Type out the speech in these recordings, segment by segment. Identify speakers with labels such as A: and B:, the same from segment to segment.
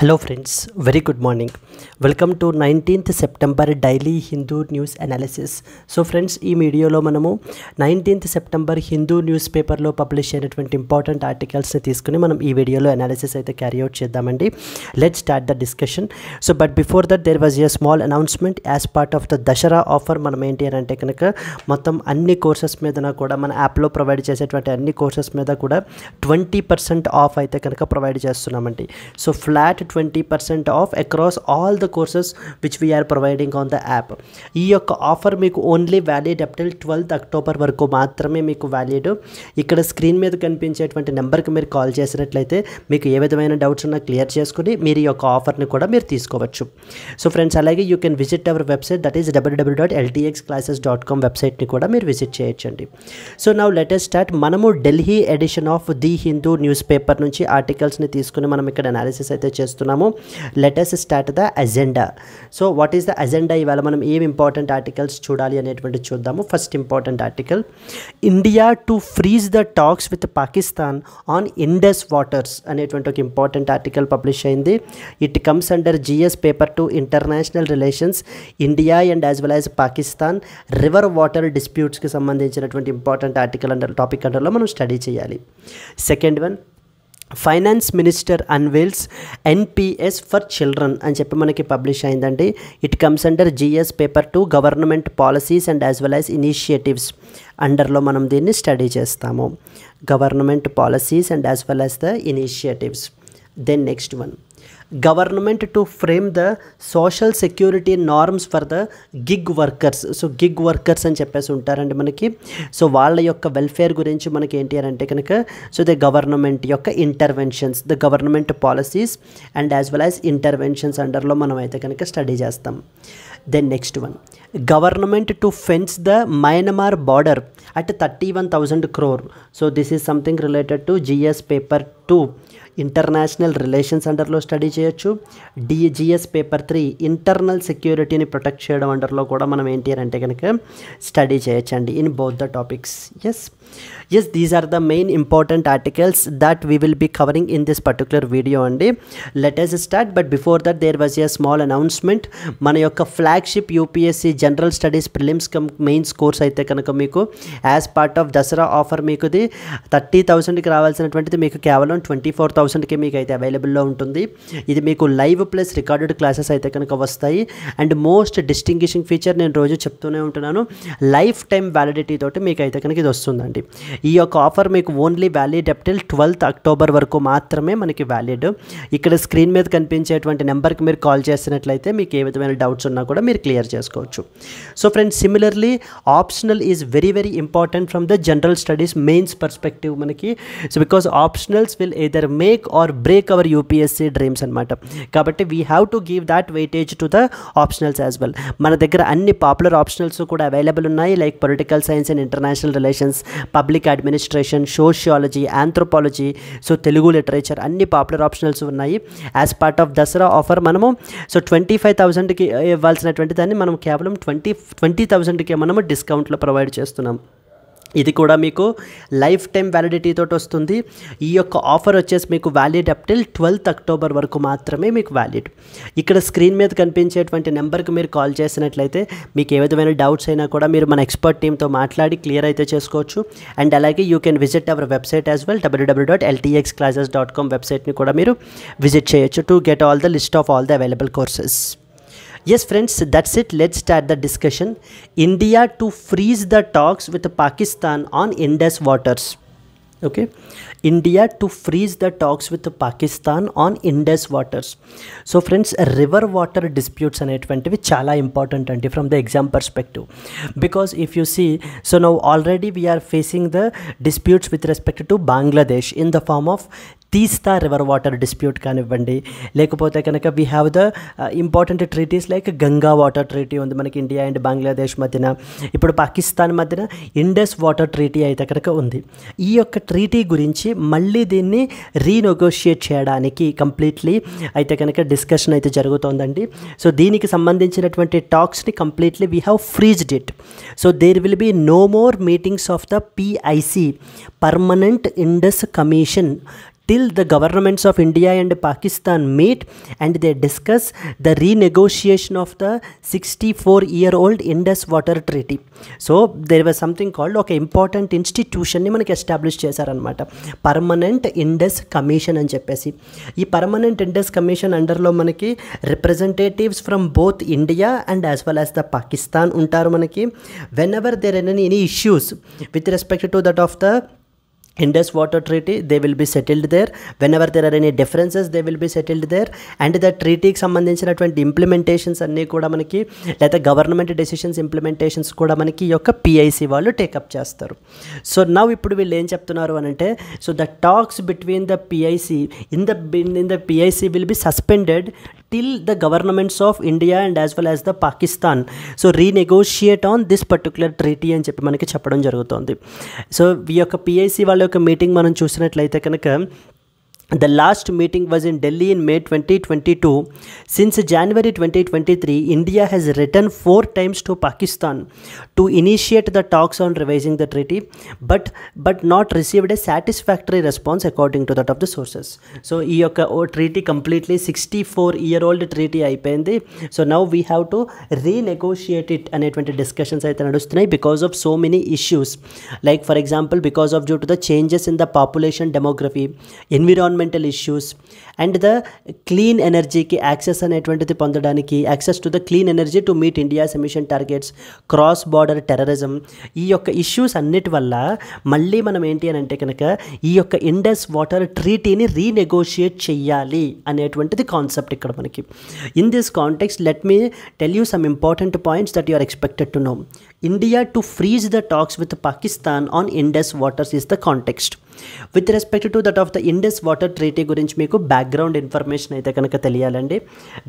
A: Hello friends very good morning welcome to nineteenth September daily Hindu news analysis so friends ఈ వీడియోలో మనము nineteenth September Hindu news పేపర్లో publish అయినటువంటి important ఆర్టికల్స్ని తీసుకుని మనం ఈ వీడియోలో అనాలిసిస్ అయితే అవుట్ చేద్దామండి let start the discussion so but before that there was a small announcement as part of the Dasara offer మనం ఏంటి అని అంటే కనుక మొత్తం అన్ని కోర్సెస్ మీద కూడా మన యాప్లో ప్రొవైడ్ చేసేటువంటి అన్ని కోర్సెస్ మీద కూడా ట్వంటీ పర్సెంట్ ఆఫ్ అయితే కనుక ప్రొవైడ్ చేస్తున్నామండి so flat percent off across all the courses which we are providing on the app ఈ యొక్క ఆఫర్ మీకు only valid up till twelfth October వరకు మాత్రమే మీకు వ్యాలిడ్ ఇక్కడ స్క్రీన్ మీద కనిపించేటువంటి నెంబర్కి మీరు కాల్ చేసినట్లయితే మీకు ఏ విధమైన డౌట్స్ ఉన్నా క్లియర్ చేసుకుని మీరు ఈ యొక్క ఆఫర్ని కూడా మీరు తీసుకోవచ్చు సో ఫ్రెండ్స్ అలాగే you can visit our website that is WW dot LTX classes dot com వెబ్సైట్ని కూడా మీరు విజిట్ చేయొచ్చండి సో నా లెటెస్ట్ స్టార్ట్ మనము Delhi edition of the Hindu news paper నుంచి ఆర్టికల్స్ని తీసుకుని మనం ఇక్కడ అనాలిసిస్ అయితే చేస్తున్నాం చేస్తున్నాము latest start the agenda so what is the agenda ఇవాళ మనం ఏం ఇంపార్టెంట్ ఆర్టికల్స్ చూడాలి అనేటువంటి చూద్దాము first important article India to freeze the talks with Pakistan on Indus waters అనేటువంటి ఒక ఇంపార్టెంట్ ఆర్టికల్ పబ్లిష్ అయింది it comes under GS paper two international relations India and as well as Pakistan river water డిస్ప్యూట్స్కి సంబంధించినటువంటి important article under topic అండర్లో మనం study చేయాలి second one finance minister unveils NPS for children అని చెప్పి మనకి publish అయిందండి it comes under GS paper two government policies and as well as initiatives అండర్లో మనం దీన్ని స్టడీ చేస్తాము government policies and as well as the initiatives then next one government to frame the social security norms for the gig workers so gig workers అని చెప్పేసి ఉంటారండి మనకి so వాళ్ళ యొక్క వెల్ఫేర్ గురించి మనకి ఏంటి అని అంటే కనుక సో ద గవర్నమెంట్ యొక్క interventions the government policies and as well as interventions అండర్లో మనం అయితే కనుక స్టడీ చేస్తాం then next one government to fence the Myanmar border at thirty one thousand crore so this is something related to GS paper two international relations అండర్లో study చేయొచ్చు the GS paper three internal సెక్యూరిటీని protect చేయడం అండర్లో కూడా మనం ఏంటి అంటే కనుక స్టడీ చేయొచ్చండి in both the topics yes yes these are the main important articles that we will be covering in this particular video అండి let us start but before that there was a small announcement మన యొక్క flagship UPSC general studies prelims cum mains course అయితే కనుక మీకు as part of Dasara offer మీకుది thirty థౌసండ్కి రావాల్సినటువంటిది మీకు కేవలం ట్వంటీ ఫోర్ థౌసండ్కి మీకు అయితే అవైలబుల్లో ఉంటుంది ఇది మీకు లైవ్ ప్లస్ రికార్డెడ్ క్లాసెస్ అయితే కనుక వస్తాయి అండ్ మోస్ట్ డిస్టింగ్విషింగ్ ఫీచర్ నేను రోజు చెప్తూనే ఉంటున్నాను లైఫ్ టైం వ్యాలిడిటీ తోటి మీకు అయితే కనుక ఇది వస్తుందండి చేసుకోండి ఈ యొక్క ఆఫర్ మీకు only valid up till twelfth October వరకు మాత్రమే మనకి వ్యాలిడ్ ఇక్కడ స్క్రీన్ మీద కనిపించేటువంటి నెంబర్కి మీరు కాల్ చేసినట్లయితే మీకు ఏ విధమైన డౌట్స్ ఉన్నా కూడా మీరు క్లియర్ చేసుకోవచ్చు so friends similarly optional is very very important from the general studies mains perspective మనకి so because optionals will either make or break our UPSC dreams అనమాట కాబట్టి we have to give that weightage to the optionals as well మన దగ్గర అన్ని popular optionals కూడా available ఉన్నాయి like political science and international relations public administration sociology anthropology so Telugu literature అన్ని popular optionals ఉన్నాయి as part of Dasara offer మనము so twenty five థౌసండ్కి ఇవ్వాల్సినటువంటి దాన్ని మనం కేవలం ట్వంటీ ట్వంటీ థౌసండ్కే మనము డిస్కౌంట్లో ప్రొవైడ్ చేస్తున్నాం ఇది కూడా మీకు లైఫ్ టైం వ్యాలిడిటీ తోటి వస్తుంది ఈ యొక్క ఆఫర్ వచ్చేసి మీకు valid up till twelfth October వరకు మాత్రమే మీకు వ్యాలిడ్ ఇక్కడ స్క్రీన్ మీద కనిపించేటువంటి నెంబర్కి మీరు కాల్ చేసినట్లయితే మీకు ఏ విధమైన డౌట్స్ అయినా కూడా మీరు మన ఎక్స్పర్ట్ టీంతో మాట్లాడి క్లియర్ అయితే చేసుకోవచ్చు అండ్ అలాగే you can visit our website as well WWW dot LTX classes dot com వెబ్సైట్ని కూడా మీరు విజిట్ చేయొచ్చు to get all the list of all the available courses Yes, friends, that's it. Let's start the discussion. India to freeze the talks with Pakistan on Indus waters. Okay. India to freeze the talks with Pakistan on Indus waters. So, friends, river water disputes and it went chala important and from the exam perspective. Because if you see, so now already we are facing the disputes with respect to Bangladesh in the form of Teesta river water dispute కానివ్వండి లేకపోతే కనుక we have the important treaties like Ganga water treaty ఉంది మనకి India and Bangladesh మధ్యన ఇప్పుడు పాకిస్తాన్ మధ్యన Indus water treaty అయితే కనుక ఉంది ఈ యొక్క ట్రీటీ గురించి మళ్ళీ దీన్ని రీనెగోషియేట్ చేయడానికి కంప్లీట్లీ అయితే కనుక డిస్కషన్ అయితే జరుగుతోందండి సో దీనికి సంబంధించినటువంటి టాక్స్ని completely we have freezed it so there will be no more meetings of the PIC permanent Indus commission till the governments of India and Pakistan meet and they discuss the of the sixty four year old Indus water treaty so there was something called ఒక important ఇన్స్టిట్యూషన్ని మనకి establish చేశారనమాట permanent Indus commission అని చెప్పేసి ఈ permanent Indus commission అండర్లో మనకి representatives from both India and as well as the Pakistan ఉంటారు మనకి whenever there in any issues with respect to that of the water treaty they will be settled there whenever there are any differences they will be settled there and the ట్రీటీకి సంబంధించినటువంటి implementations అన్నీ కూడా మనకి లేదా government decisions implementations కూడా మనకి ఈ యొక్క పిఐసి వాళ్ళు టేకప్ చేస్తారు సో నవ్ ఇప్పుడు వీళ్ళు ఏం చెప్తున్నారు అని అంటే so the talks between the PIC in the in the PIC will be suspended till the governments of India and as well as the Pakistan so renegotiate on this particular treaty అని చెప్పి మనకి చెప్పడం జరుగుతుంది so ఈ యొక్క PIC వాళ్ళ యొక్క meeting మనం చూసినట్లయితే కనుక The last meeting was in Delhi in May 2022. Since January 2023, India has written four times to Pakistan to initiate the talks on revising the treaty, but but not received a satisfactory response according to that of the sources. So, ఈ treaty completely 64 year old treaty So, now we have to renegotiate it discussions అయితే నడుస్తున్నాయి Because of so many issues, like for example, because of due to the changes in the population demography environment. Environmental issues and the clean ఎనర్జీకి access అనేటువంటిది పొందడానికి access to the clean energy to meet India emission targets cross border terrorism ఈ యొక్క issues అన్నిటి వల్ల మళ్ళీ మనం ఏంటి అని అంటే కనుక ఈ యొక్క ఇండస్ వాటర్ ట్రీటీని రీనెగోషియేట్ చెయ్యాలి అనేటువంటిది కాన్సెప్ట్ ఇక్కడ మనకి in this context let me tell you some important points that you are expected to know India to freeze the talks with Pakistan on Indus waters is the context with respect to that of the Indus water treaty గురించి మీకు background information అయితే కనుక తెలియాలండి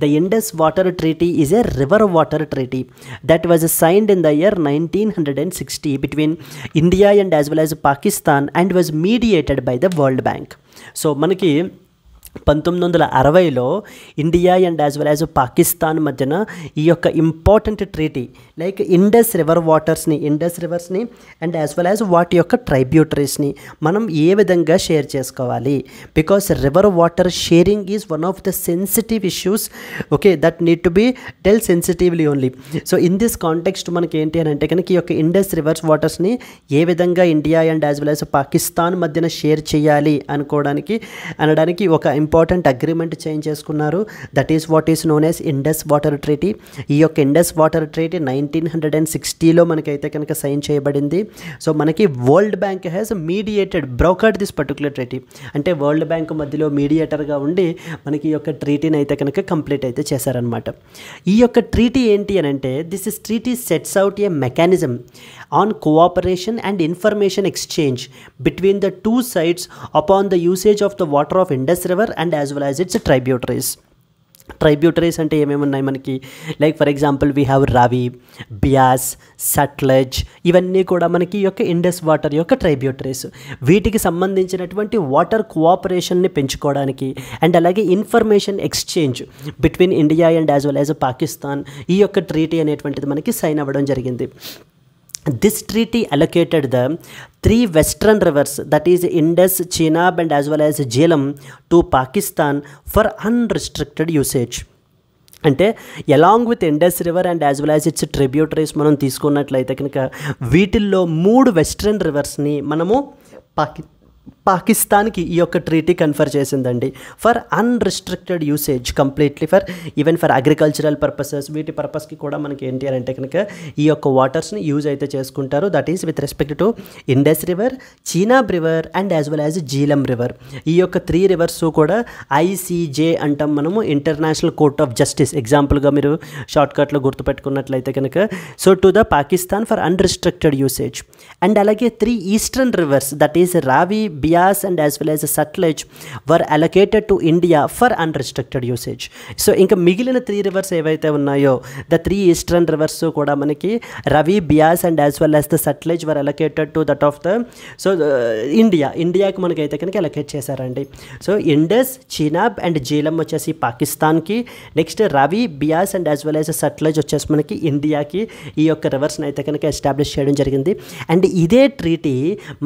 A: the Indus water treaty is a river water treaty that was signed in the year nineteen hundred and sixty between India and as well as Pakistan and was mediated by the world bank so మనకి పంతొమ్మిది వందల అరవైలో India and as well as Pakistan మధ్యన ఈ యొక్క important treaty like Indus river వాటర్స్ని ఇండస్ రివర్స్ని అండ్ యాజ్ వెల్ యాజ్ వాటి యొక్క ట్రైబ్యూటరీస్ని మనం ఏ విధంగా షేర్ చేసుకోవాలి because river water sharing is one of the sensitive issues okay that need to be dealt sensitively only so in this context మనకి ఏంటి అని అంటే కనుక ఈ యొక్క ఇండస్ రివర్స్ వాటర్స్ని ఏ విధంగా India and as well as Pakistan మధ్యన షేర్ చేయాలి అనుకోవడానికి అనడానికి ఒక ఇంపార్టెంట్ అగ్రిమెంట్ చేంజ్ చేసుకున్నారు that is what is known as Indus water treaty ఈ యొక్క Indus water treaty nineteen hundred and సిక్స్టీలో మనకైతే కనుక సైన్ చేయబడింది సో మనకి world bank has mediated brokered this particular treaty అంటే వరల్డ్ బ్యాంక్ మధ్యలో మీడియేటర్గా ఉండి మనకి ఈ యొక్క ట్రీటీని అయితే కనుక కంప్లీట్ అయితే చేశారనమాట ఈ యొక్క ట్రీటీ ఏంటి అని అంటే this is treaty sets out a mechanism on cooperation and information exchange between the two sides upon the usage of the water of Indus river river and as well as its tributaries tributaries అంటే ఏమేమి ఉన్నాయి మనకి like for example we have Ravi Beas Sutlej ఇవన్నీ కూడా మనకి యొక్క Indus water యొక్క ట్రైబ్యూటరీస్ వీటికి సంబంధించినటువంటి వాటర్ కోఆపరేషన్ని పెంచుకోవడానికి అండ్ అలాగే information exchange between India and as well as Pakistan ఈ యొక్క ట్రీటీ అనేటువంటిది మనకి సైన్ అవ్వడం జరిగింది This treaty allocated the three western rivers that is indus chenab and as well as jhelum to pakistan for unrestricted usage అంటే along with Indus river and as well as its tributaries మనం తీసుకున్నట్లయితే కనుక వీటిల్లో మూడు western రివర్స్ని మనము పాకి పాకిస్తాన్కి ఈ యొక్క ట్రీటీ కన్ఫర్ చేసిందండి for unrestricted usage completely for even for agricultural purposes వీటి పర్పస్కి కూడా మనకి ఏంటి అని అంటే కనుక ఈ యొక్క వాటర్స్ని యూజ్ అయితే చేసుకుంటారు that is with respect to Indus river Chenab river and as well as Jhelum river ఈ యొక్క త్రీ రివర్స్ కూడా ఐసీజే అంటాం మనము ఇంటర్నేషనల్ కోర్ట్ ఆఫ్ జస్టిస్ ఎగ్జాంపుల్గా మీరు షార్ట్కట్లో గుర్తుపెట్టుకున్నట్లయితే కనుక so to the Pakistan for unrestricted usage and అలాగే three eastern rivers that is Ravi Bias and as well as Sutlej were allocated to India for unrestricted usage so ఇంకా మిగిలిన త్రీ రివర్స్ ఏవైతే ఉన్నాయో ద త్రీ ఈస్టర్న్ రివర్స్ కూడా మనకి Ravi Beas and as well as the Sutlej were allocated to that of the so India ఇండియాకి మనకైతే కనుక allocate చేశారండి so Indus Chenab and Jhelum వచ్చేసి పాకిస్తాన్కి next Ravi Beas and as well as Sutlej వచ్చేసి మనకి ఇండియాకి ఈ యొక్క రివర్స్ని అయితే కనుక ఎస్టాబ్లిష్ చేయడం జరిగింది అండ్ ఇదే ట్రీటీ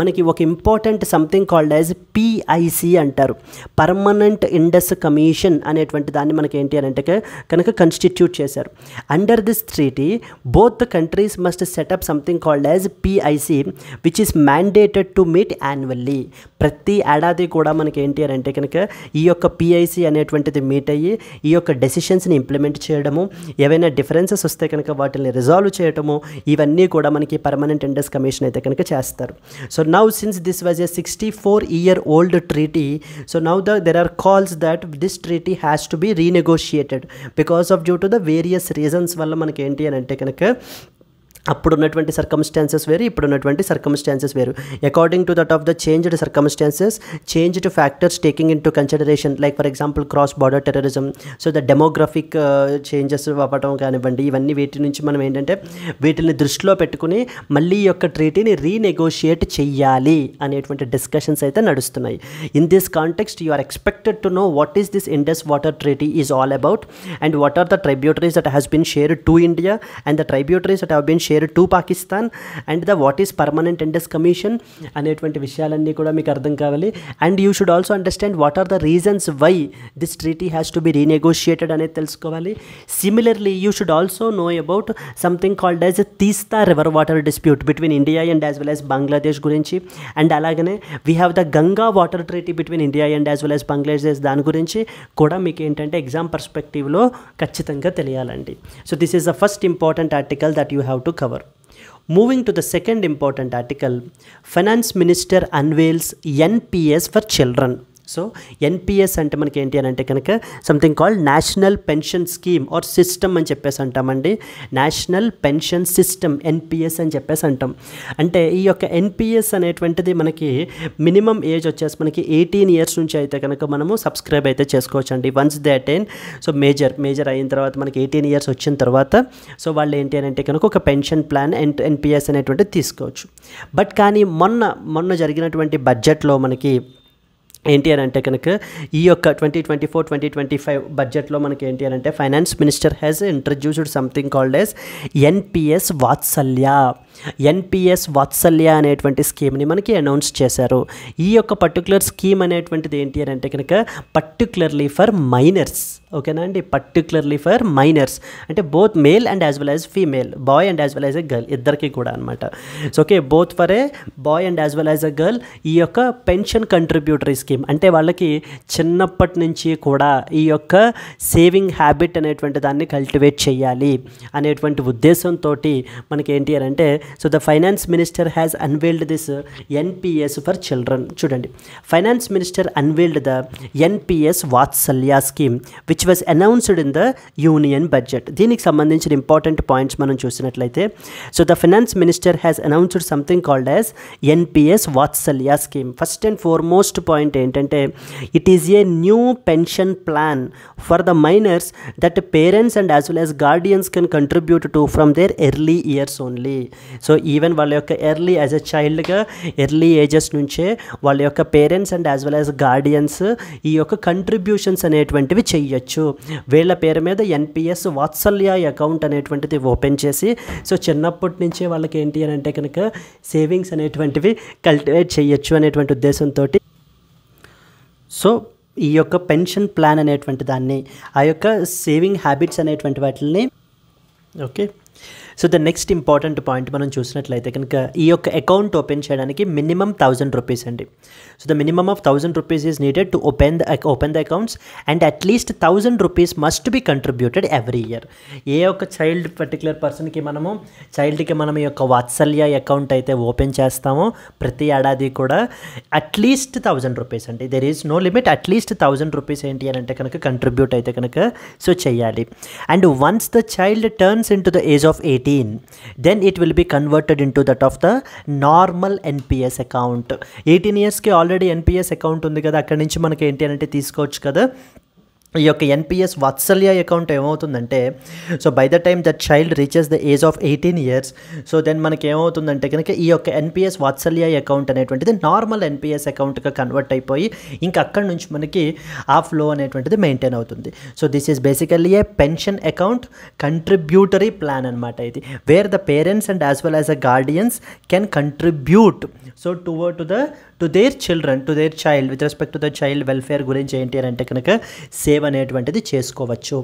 A: మనకి ఒక important something something called as PIC అంటారు పర్మనెంట్ ఇండస్ కమిషన్ అనేటువంటి దాన్ని మనకి ఏంటి అని అంటే కనుక కన్స్టిట్యూట్ చేశారు under this treaty both countries must set up something called as PIC which is mandated to meet annually ప్రతి ఏడాది కూడా మనకి ఏంటి అని అంటే కనుక ఈ యొక్క పిఐసి అనేటువంటిది మీట్ అయ్యి ఈ యొక్క డెసిషన్స్ని ఇంప్లిమెంట్ చేయడము ఏవైనా డిఫరెన్సెస్ వస్తే కనుక వాటిని రిజాల్వ్ చేయడము ఇవన్నీ కూడా మనకి పర్మనెంట్ ఇండస్ కమిషన్ అయితే కనుక చేస్తారు so now since this was a sixty 64 year old treaty so now the, there are calls that this treaty has to be renegotiated because of due to the various reasons వల్ల మనకి ఏంటి అని అంటే కనుక అప్పుడు ఉన్నటువంటి సర్కమ్స్టాన్సెస్ వేరు ఇప్పుడు ఉన్నటువంటి సర్కమ్స్టాన్సెస్ వేరు according to that of the changed circumstances changed factors taking into consideration like for example cross border terrorism so the demographic changes అవ్వటం కానివ్వండి ఇవన్నీ వీటి నుంచి మనం ఏంటంటే వీటిని దృష్టిలో పెట్టుకుని మళ్ళీ ఈ యొక్క ట్రీటీని రీనెగోషియేట్ చేయాలి అనేటువంటి డిస్కషన్స్ అయితే నడుస్తున్నాయి in this context you are expected to know what is this Indus water treaty is all about and what are the tributaries that has been shared to India and the tributaries that have been share to Pakistan and the what is permanent Indus commission అనేటువంటి విషయాలన్నీ కూడా మీకు అర్థం కావాలి and you should also understand what are the reasons why this treaty has to be రీనెగోషియేటెడ్ అనేది తెలుసుకోవాలి similarly you should also know about something called as Teesta river water dispute between India and as well as Bangladesh గురించి and అలాగనే we have the Ganga water treaty between India and as well as Bangladesh దాని గురించి కూడా మీకు ఏంటంటే exam పర్స్పెక్టివ్లో ఖచ్చితంగా తెలియాలండి so this is the first important article that you have to cover. Moving to the second important article, Finance Minister unveils NPS for children. So NPS అంటే మనకి ఏంటి అని అంటే కనుక something called national pension scheme or system అని చెప్పేసి అంటామండి national pension system NPS అని చెప్పేసి అంటాం అంటే ఈ యొక్క ఎన్పిఎస్ అనేటువంటిది మనకి మినిమం ఏజ్ వచ్చేసి మనకి ఎయిటీన్ ఇయర్స్ నుంచి అయితే కనుక మనము సబ్స్క్రైబ్ అయితే చేసుకోవచ్చు అండి once they attain so major major అయిన తర్వాత మనకి ఎయిటీన్ ఇయర్స్ వచ్చిన తర్వాత సో వాళ్ళు ఏంటి అని అంటే కనుక ఒక పెన్షన్ ప్లాన్ ఎన్ ఎన్పిఎస్ అనేటువంటిది తీసుకోవచ్చు బట్ కానీ మొన్న మొన్న జరిగినటువంటి బడ్జెట్లో మనకి ఏంటి అని అంటే కనుక ఈ యొక్క twenty twenty four twenty twenty five బడ్జెట్లో మనకి ఏంటి అని అంటే finance minister has introduced something called S NPS Vatsalya NPS Vatsalya అనేటువంటి స్కీమ్ని మనకి అనౌన్స్ చేశారు ఈ యొక్క పర్టికులర్ స్కీమ్ అనేటువంటిది ఏంటి అని అంటే కనుక పర్టికులర్లీ ఫర్ మైనర్స్ ఓకేనా అండి పర్టికులర్లీ ఫర్ మైనర్స్ అంటే both male and as well as female boy and as well as a girl ఇద్దరికి కూడా అనమాట so okay both for a boy and as well as a girl ఈ యొక్క pension contributory scheme అంటే వాళ్ళకి చిన్నప్పటి నుంచి కూడా ఈ యొక్క సేవింగ్ హ్యాబిట్ అనేటువంటి దాన్ని కల్టివేట్ చేయాలి అనేటువంటి ఉద్దేశంతో మనకి ఏంటి అని అంటే so the finance minister has unveiled this NPS for children చూడండి finance minister unveiled the NPS Vatsalya scheme which was announced in the union budget దీనికి సంబంధించిన ఇంపార్టెంట్ పాయింట్స్ మనం చూసినట్లయితే so the finance minister has announced something called as NPS Vatsalya scheme first and foremost point ఏంటంటే it is a new pension plan for the minors that parents and as well as guardians can contribute to from their early years only so even వాళ్ళ యొక్క early as a చైల్డ్గా early ages నుంచే వాళ్ళ యొక్క parents and as well as guardians ఈ యొక్క contributions అనేటువంటివి చేయొచ్చు వీళ్ళ పేరు మీద ఎన్పిఎస్ వాత్సల్య అకౌంట్ అనేటువంటిది ఓపెన్ చేసి సో చిన్నప్పటి నుంచే వాళ్ళకి ఏంటి అని అంటే కనుక సేవింగ్స్ అనేటువంటివి కల్టివేట్ చేయొచ్చు అనేటువంటి ఉద్దేశంతో సో ఈ యొక్క పెన్షన్ ప్లాన్ అనేటువంటి దాన్ని ఆ యొక్క సేవింగ్ హ్యాబిట్స్ అనేటువంటి వాటిని okay so the next important point మనం చూసినట్లయితే కనుక ఈ యొక్క అకౌంట్ ఓపెన్ చేయడానికి మినిమం థౌసండ్ రూపీస్ అండి so the minimum of thousand rupees is needed to open the open the accounts and at least thousand rupees must be contributed every year a ఒక్క child particular పర్సన్కి మనము చైల్డ్కి మనం ఈ యొక్క వాత్సల్య account అయితే open చేస్తామో ప్రతి ఏడాది కూడా అట్లీస్ట్ థౌజండ్ రూపీస్ అండి there is no limit at least thousand rupees ఏంటి అని అంటే కనుక కంట్రిబ్యూట్ అయితే కనుక సో చేయాలి and once the child turns in to the age of eight 18 then it will be converted into that of the normal NPS account 18 ఇయర్స్కి already NPS account ఉంది కదా అక్కడి నుంచి మనకి ఏంటి అంటే తీసుకోవచ్చు కదా ఈ యొక్క ఎన్పిఎస్ వాత్సల్య అకౌంట్ ఏమవుతుందంటే so by the time that child reaches the age of eighteen years so then మనకి ఏమవుతుందంటే కనుక ఈ యొక్క ఎన్పిఎస్ వాత్సల్య అకౌంట్ అనేటువంటిది నార్మల్ ఎన్పిఎస్ అకౌంట్గా కన్వర్ట్ అయిపోయి ఇంకా అక్కడి నుంచి మనకి ఆ ఫ్లో అనేటువంటిది మెయింటైన్ అవుతుంది so this is basically a pension account contributory plan అనమాట ఇది where the parents and as well as a guardians can contribute so toward to the to their children to their child with respect to the child welfare గురించి ఏంటి అని అంటే కనుక save అనేటువంటిది చేసుకోవచ్చు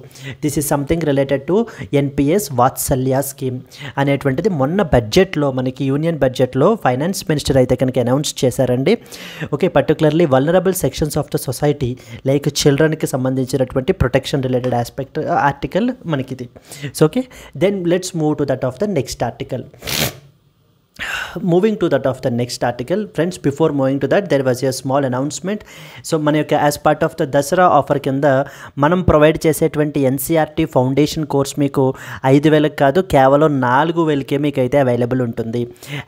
A: this is something related to NPS Vatsalya scheme అనేటువంటిది మొన్న బడ్జెట్లో మనకి యూనియన్ బడ్జెట్లో ఫైనాన్స్ మినిస్టర్ అయితే కనుక అనౌన్స్ చేశారండి okay particularly vulnerable sections of the society like చిల్డ్రన్కి సంబంధించినటువంటి ప్రొటెక్షన్ రిలేటెడ్ ఆస్పెక్ట్ ఆర్టికల్ మనకిది so okay then let's move to that of the next article moving to that of the next article friends before moving to that there was a small announcement so మన యొక్క as part of the Dasara offer కింద మనం provide చేసేటువంటి NCERT foundation course మీకు ఐదు వేలకు కాదు కేవలం నాలుగు వేలకే మీకు అయితే అవైలబుల్ ఉంటుంది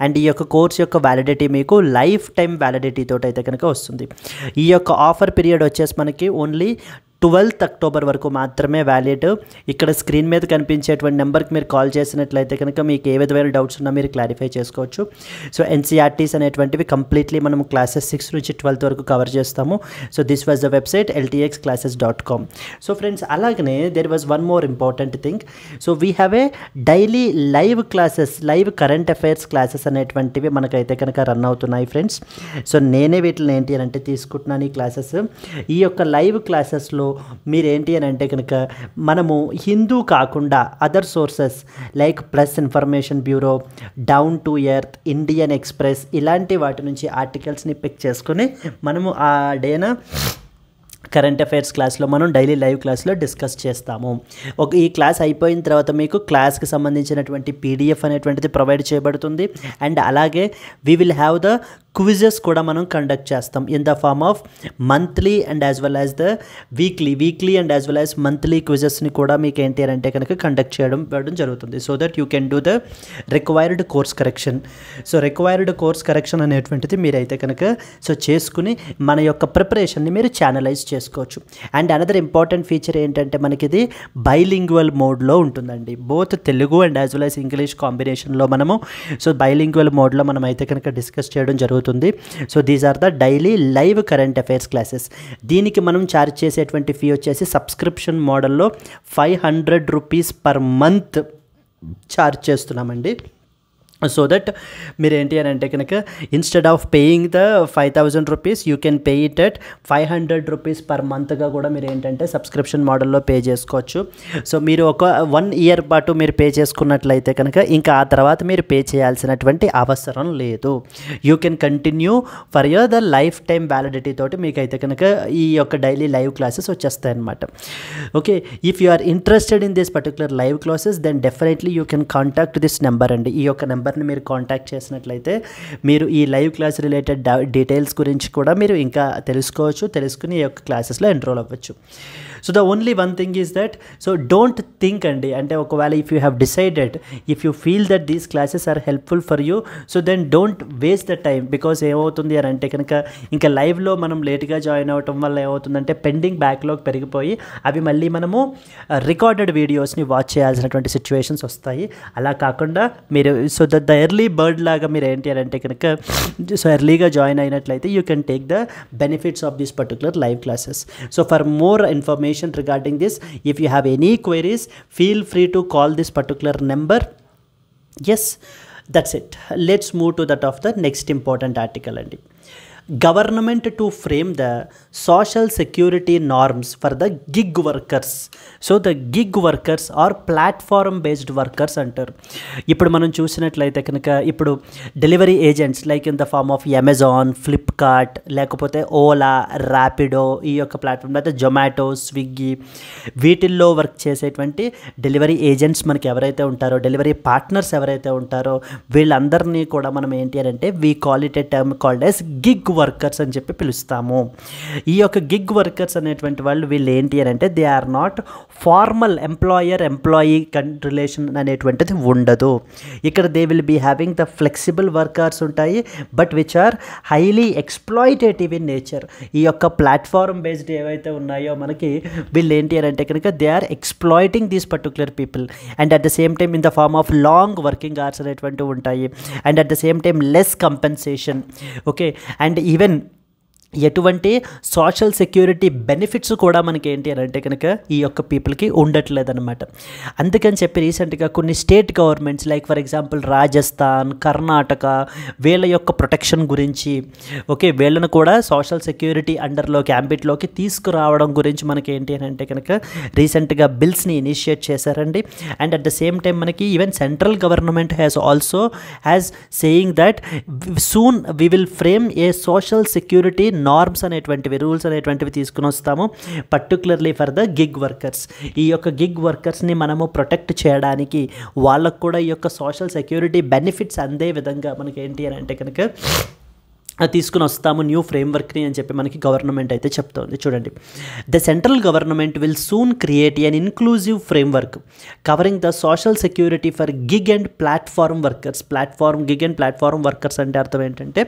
A: అండ్ ఈ యొక్క కోర్స్ యొక్క వ్యాలిడిటీ మీకు లైఫ్ టైం వ్యాలిడిటీ తోటి అయితే కనుక వస్తుంది ఈ యొక్క ఆఫర్ పీరియడ్ వచ్చేసి మనకి ఓన్లీ ట్వెల్త్ అక్టోబర్ వరకు మాత్రమే వ్యాలిడ్ ఇక్కడ స్క్రీన్ మీద కనిపించేటువంటి నెంబర్కి మీరు కాల్ చేసినట్లయితే కనుక మీకు ఏ విధమైన డౌట్స్ ఉన్నా మీరు క్లారిఫై చేసుకోవచ్చు సో ఎన్సీఆర్టీస్ అనేటువంటివి కంప్లీట్లీ మనం క్లాసెస్ సిక్స్ నుంచి ట్వెల్త్ వరకు కవర్ చేస్తాము so this was the website LTX classes dot com so friends అలాగనే there was one more important thing so we have a daily live classes live current affairs classes అనేటువంటివి మనకైతే కనుక run అవుతున్నాయి friends so నేనే వీటిని ఏంటి అంటే తీసుకుంటున్నాను ఈ క్లాసెస్ ఈ యొక్క లైవ్ క్లాసెస్లో మీరేంటి అని అంటే కనుక మనము హిందూ కాకుండా other sources like press information bureau down to earth Indian express ఇలాంటి వాటి నుంచి ఆర్టికల్స్ని పిక్ చేసుకొని మనము ఆ డేన కరెంట్ అఫైర్స్ క్లాస్లో మనం డైలీ లైవ్ క్లాస్లో డిస్కస్ చేస్తాము ఒక ఈ క్లాస్ అయిపోయిన తర్వాత మీకు క్లాస్కి సంబంధించినటువంటి పీడిఎఫ్ అనేటువంటిది ప్రొవైడ్ చేయబడుతుంది అండ్ అలాగే we will have the quizzes కూడా మనం కండక్ట్ చేస్తాం in the form of monthly and as well as the weekly weekly and as well as monthly క్విజెస్ని కూడా మీకు ఏంటి అని అంటే కనుక కండక్ట్ చేయడం ఇవ్వడం జరుగుతుంది so that you can do the required course correction so required course correction అనేటువంటిది మీరైతే కనుక సో చేసుకుని మన యొక్క ప్రిపరేషన్ని మీరు ఛానలైజ్ చేసుకోవచ్చు అండ్ అనదర్ ఇంపార్టెంట్ ఫీచర్ ఏంటంటే మనకి ఇది బైలింగ్వల్ మోడ్లో ఉంటుందండి both Telugu and as well as English కాంబినేషన్లో మనము సో బైలింగ్వల్ మోడ్లో మనం అయితే కనుక డిస్కస్ చేయడం జరుగుతుంది జరుగుతుంది so these are the daily live current affairs classes దీనికి మనం ఛార్జ్ చేసేటువంటి ఫీ వచ్చేసి సబ్స్క్రిప్షన్ మోడల్లో five hundred rupees per month charge చేస్తున్నామండి సో దట్ మీరు ఏంటి అని అంటే కనుక instead of paying the five thousand rupees you can pay it at five hundred rupees per మంత్గా కూడా మీరు ఏంటంటే సబ్స్క్రిప్షన్ మోడల్లో పే చేసుకోవచ్చు సో మీరు ఒక వన్ ఇయర్ పాటు మీరు పే చేసుకున్నట్లయితే కనుక ఇంకా ఆ తర్వాత మీరు పే చేయాల్సినటువంటి అవసరం లేదు you can continue for your the life time validity తోటి మీకైతే కనుక ఈ యొక్క డైలీ లైవ్ క్లాసెస్ వచ్చేస్తాయి అనమాట okay if you are interested in this particular live classes then definitely you can contact this number అండి ఈ యొక్క నెంబర్ నెంబర్ని మీరు కాంటాక్ట్ చేసినట్లయితే మీరు ఈ లైవ్ క్లాస్ రిలేటెడ్ డీటెయిల్స్ గురించి కూడా మీరు ఇంకా తెలుసుకోవచ్చు తెలుసుకుని ఈ యొక్క క్లాసెస్లో ఎన్రోల్ అవ్వచ్చు so the only one thing is that so don't think అండి అంటే ఒకవేళ if you have decided if you feel that these classes are helpful for you so then don't waste the time because ఏమవుతుంది అని అంటే కనుక ఇంకా లైవ్లో మనం లేట్గా జాయిన్ అవ్వటం వల్ల ఏమవుతుందంటే పెండింగ్ బ్యాక్లాగ్ పెరిగిపోయి అవి మళ్ళీ మనము రికార్డెడ్ వీడియోస్ని వాచ్ చేయాల్సినటువంటి సిచ్యువేషన్స్ వస్తాయి అలా కాకుండా మీరు so that the early bird లాగా మీరు ఏంటి అని అంటే కనుక సో ఎర్లీగా జాయిన్ అయినట్లయితే you can take the benefits of these particular live classes so for more information information regarding this if you have any queries feel free to call this particular number yes that's it let's move to that of the next important article ending government to frame the social security norms for the gig workers so the gig workers are platform based workers అంటారు ఇప్పుడు మనం చూసినట్లయితే కనుక ఇప్పుడు delivery agents like in the form of Amazon Flipkart లేకపోతే ఓలా ర్యాపిడో ఈ యొక్క platform అయితే జొమాటో స్విగ్గీ వీటిల్లో వర్క్ చేసేటువంటి డెలివరీ ఏజెంట్స్ మనకి ఎవరైతే ఉంటారో డెలివరీ పార్ట్నర్స్ ఎవరైతే ఉంటారో వీళ్ళందరినీ కూడా మనం ఏంటి అని అంటే we call it a term called as gig work workers అని చెప్పి పిలుస్తాము ఈ యొక్క గిగ్ వర్కర్స్ అనేటువంటి వాళ్ళు వీళ్ళు ఏంటి అని అంటే they are not formal employer employee relation అనేటువంటిది ఉండదు ఇక్కడ they will be having the flexible workers ఉంటాయి but which are highly exploitative in nature ఈ యొక్క ప్లాట్ఫామ్ బేస్డ్ ఏవైతే ఉన్నాయో మనకి వీళ్ళు ఏంటి అని అంటే కనుక they are exploiting these particular people and at the same time in the form of long working hours అనేటువంటివి ఉంటాయి and at the same time less compensation okay and even ఎటువంటి సోషల్ సెక్యూరిటీ బెనిఫిట్స్ కూడా మనకి ఏంటి అని అంటే కనుక ఈ యొక్క పీపుల్కి ఉండట్లేదనమాట అందుకని చెప్పి రీసెంట్గా కొన్ని state governments like for example Rajasthan Karnataka వీళ్ళ యొక్క ప్రొటెక్షన్ గురించి ఓకే వీళ్ళను కూడా సోషల్ సెక్యూరిటీ అండర్లోకి అంబిట్లోకి తీసుకురావడం గురించి మనకి ఏంటి అని అంటే కనుక రీసెంట్గా బిల్స్ని ఇనిషియేట్ చేశారండి and at the same time మనకి even central government has also has saying that soon we will frame a social security norms అనేటువంటివి రూల్స్ అనేటువంటివి తీసుకుని వస్తాము particularly for the gig workers ఈ యొక్క గిగ్ వర్కర్స్ని మనము ప్రొటెక్ట్ చేయడానికి వాళ్ళకు కూడా ఈ యొక్క సోషల్ సెక్యూరిటీ బెనిఫిట్స్ అందే విధంగా మనకి ఏంటి అని అంటే కనుక తీసుకుని వస్తాము న్యూ ఫ్రేమ్వర్క్ని అని చెప్పి మనకి గవర్నమెంట్ అయితే చెప్తోంది చూడండి the central government will soon create an inclusive framework covering the social security for gig and platform workers platform gig and platform workers అంటే అర్థం ఏంటంటే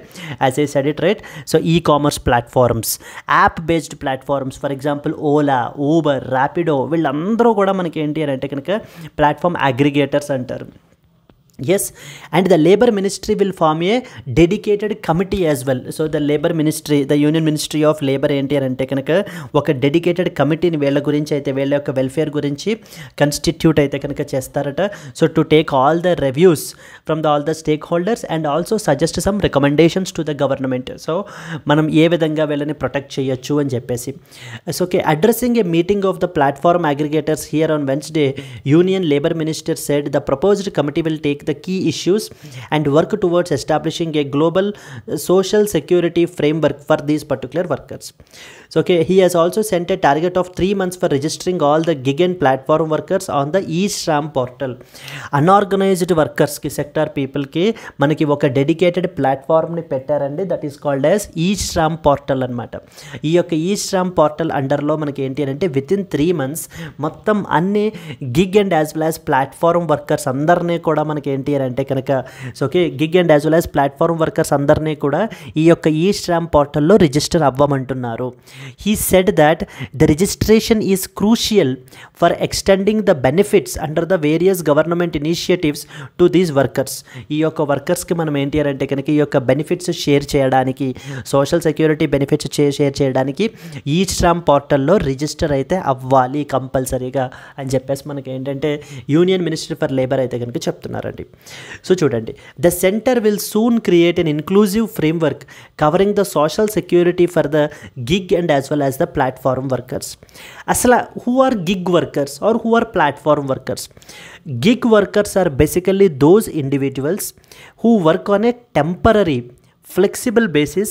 A: as a said it right so ecommerce platforms app based platforms for example Ola Uber Rapido వీళ్ళందరూ కూడా మనకి ఏంటి అని అంటే కనుక ప్లాట్ఫామ్ అగ్రిగేటర్స్ అంటారు yes and the labour ministry will form a dedicated committee as well so the labour ministry the union ministry of labour ఏంటి అని అంటే కనుక ఒక డెడికేటెడ్ కమిటీని వీళ్ళ గురించి అయితే వీళ్ళ యొక్క వెల్ఫేర్ గురించి కన్స్టిట్యూట్ అయితే కనుక చేస్తారట so to take all the reviews from the all the stakeholders and also suggest some recommendations to the government so మనం ఏ విధంగా వీళ్ళని ప్రొటెక్ట్ చేయొచ్చు అని చెప్పేసి so okay addressing a meeting of the platform aggregators here on Wednesday union labour minister said the proposed committee will take pick the key issues and work towards establishing a global social security framework for these particular workers. So okay, he has also sent a target of three months for registering all the gig and platform workers on the eSTRAM portal. Unorganized workers, ki sector people, unorganised వర్కర్స్కి sector పీపుల్కి మనకి ఒక dedicated ప్లాట్ఫామ్ని పెట్టారండి that is called as eShram portal అనమాట ఈ యొక్క ఈస్ట్రామ్ portal అండర్లో మనకి ఏంటి అంటే విత్ ఇన్ త్రీ మంత్స్ మొత్తం అన్ని gig and as well as platform workers అందరినీ కూడా manaki ఏంటి అని అంటే కనుక so okay gig and as well as platform workers అందరినీ కూడా ఈ యొక్క ఈ స్ట్రామ్ పోర్టల్లో రిజిస్టర్ అవ్వమంటున్నారు he said that the registration is crucial for extending the benefits under the various government initiatives to these workers ఈ యొక్క వర్కర్స్కి మనం ఏంటి అని అంటే కనుక ఈ యొక్క బెనిఫిట్స్ షేర్ చేయడానికి సోషల్ సెక్యూరిటీ బెనిఫిట్స్ షేర్ చేయడానికి ఈ స్ట్రామ్ పోర్టల్లో రిజిస్టర్ అయితే అవ్వాలి కంపల్సరీగా అని చెప్పేసి మనకి ఏంటంటే యూనియన్ మినిస్టర్ ఫర్ లేబర్ అయితే కనుక చెప్తున్నారండి ఒకటి సో చూడండి the centre will soon create an inclusive framework covering the social security for the gig and as well as the platform workers అసలు who are gig workers are who are platform workers gig workers are basically those individuals who work on a temporary flexible basis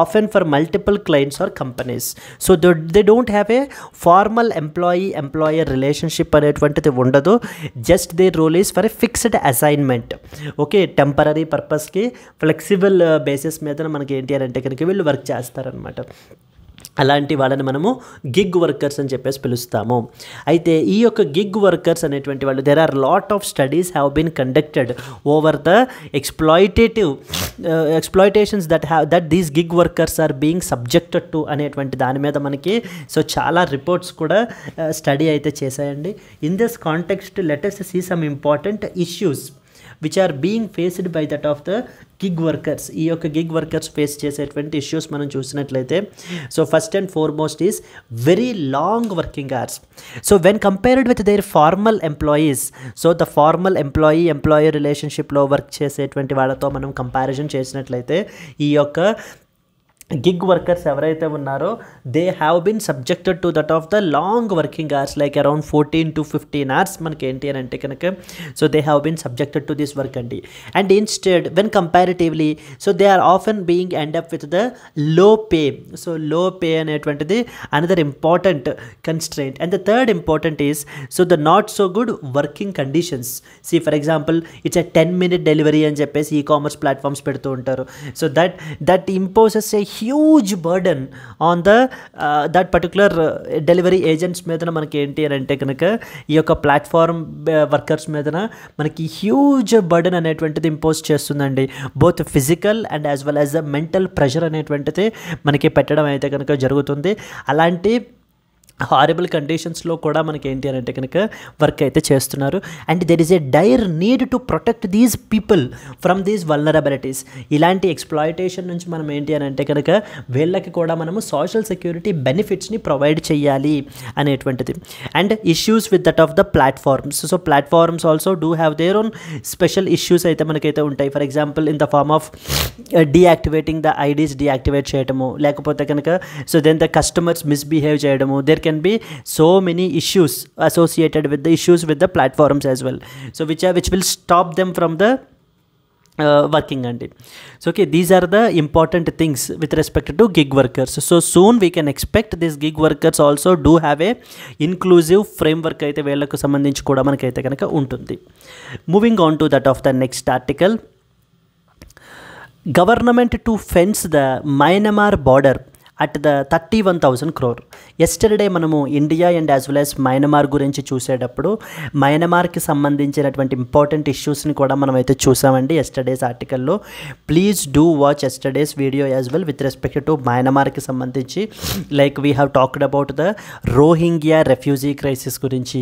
A: often for multiple clients or companies so they don't have a formal employee employer relationship అనేటువంటిది ఉండదు just they role is for a fixed assignment okay temporary పర్పస్కి flexible basis మీద మనకి ఏంటి అని అంటే కనుక వీళ్ళు వర్క్ చేస్తారనమాట అలాంటి వాళ్ళని మనము గిగ్ వర్కర్స్ అని చెప్పేసి పిలుస్తాము అయితే ఈ యొక్క గిగ్ వర్కర్స్ అనేటువంటి వాళ్ళు there are lot of studies have been conducted over the exploitative exploitations that have that these gig workers are being subjected to అనేటువంటి దాని మీద మనకి సో చాలా రిపోర్ట్స్ కూడా స్టడీ uh, అయితే చేశాయండి in this context latest see some important issues which are being faced by that of the gig workers ఈ యొక్క గిగ్ వర్కర్స్ ఫేస్ చేసేటువంటి ఇష్యూస్ మనం చూసినట్లయితే so first and foremost is very long working hours so when compared with their formal employees so the formal employee employee రిలేషన్షిప్లో work చేసేటువంటి వాళ్ళతో మనం comparison చేసినట్లయితే ఈ యొక్క గిగ్ వర్కర్స్ ఎవరైతే ఉన్నారో they have been subjected to that of the long working hours like around fourteen to fifteen hours మనకి ఏంటి అని అంటే కనుక so they have been subjected to this work అండి and instead when comparatively so they are often being end up with the low pay so low pay అనేటువంటిది another important constraint and the third important is so the not so good working conditions C for example it's a ten minute delivery అని చెప్పేసి ecommerce platforms పెడుతూ ఉంటారు so that that imposes a huge burden on the that particular delivery agents మీదన మనకి ఏంటి అని అంటే కనుక ఈ యొక్క ప్లాట్ఫామ్ వర్కర్స్ uh, మీదన మనకి హ్యూజ్ బర్డన్ అనేటువంటిది ఇంపోజ్ చేస్తుందండి both physical and as well as the mental pressure అనేటువంటిది మనకి పెట్టడం అయితే కనుక జరుగుతుంది అలాంటి హారిబుల్ కండిషన్స్లో కూడా మనకి ఏంటి అని అంటే కనుక వర్క్ అయితే చేస్తున్నారు and there is a dire need to protect these people from these vulnerabilities ఇలాంటి ఎక్స్ప్లాయిటేషన్ నుంచి మనం ఏంటి అని అంటే కనుక వీళ్ళకి కూడా మనము సోషల్ సెక్యూరిటీ బెనిఫిట్స్ని ప్రొవైడ్ చేయాలి అనేటువంటిది and issues with that of the platforms so platforms also do have their own special issues అయితే మనకైతే ఉంటాయి for example in the form of deactivating the IDs deactivate చేయడము లేకపోతే కనుక so then the customers misbehave చేయడము there can be so many issues associated with the issues with the platforms as well so which which will stop them from the working అండి so okay these are the important things with respect to gig workers so soon we can expect this gig workers also do have a inclusive framework అయితే వీళ్ళకు సంబంధించి కూడా మనకైతే కనుక ఉంటుంది moving on to that of the next article government to fence the Myanmar border at the thirty one thousand crore yesterday మనము India and as well as Myanmar గురించి చూసేటప్పుడు మయన్మార్కి సంబంధించినటువంటి ఇంపార్టెంట్ ఇష్యూస్ని కూడా మనం అయితే చూసామండి ఎస్టర్డేస్ ఆర్టికల్లో please do watch yesterday's video as well with respect to మయన్మార్కి సంబంధించి like we have talked about the Rohingya refugee crisis గురించి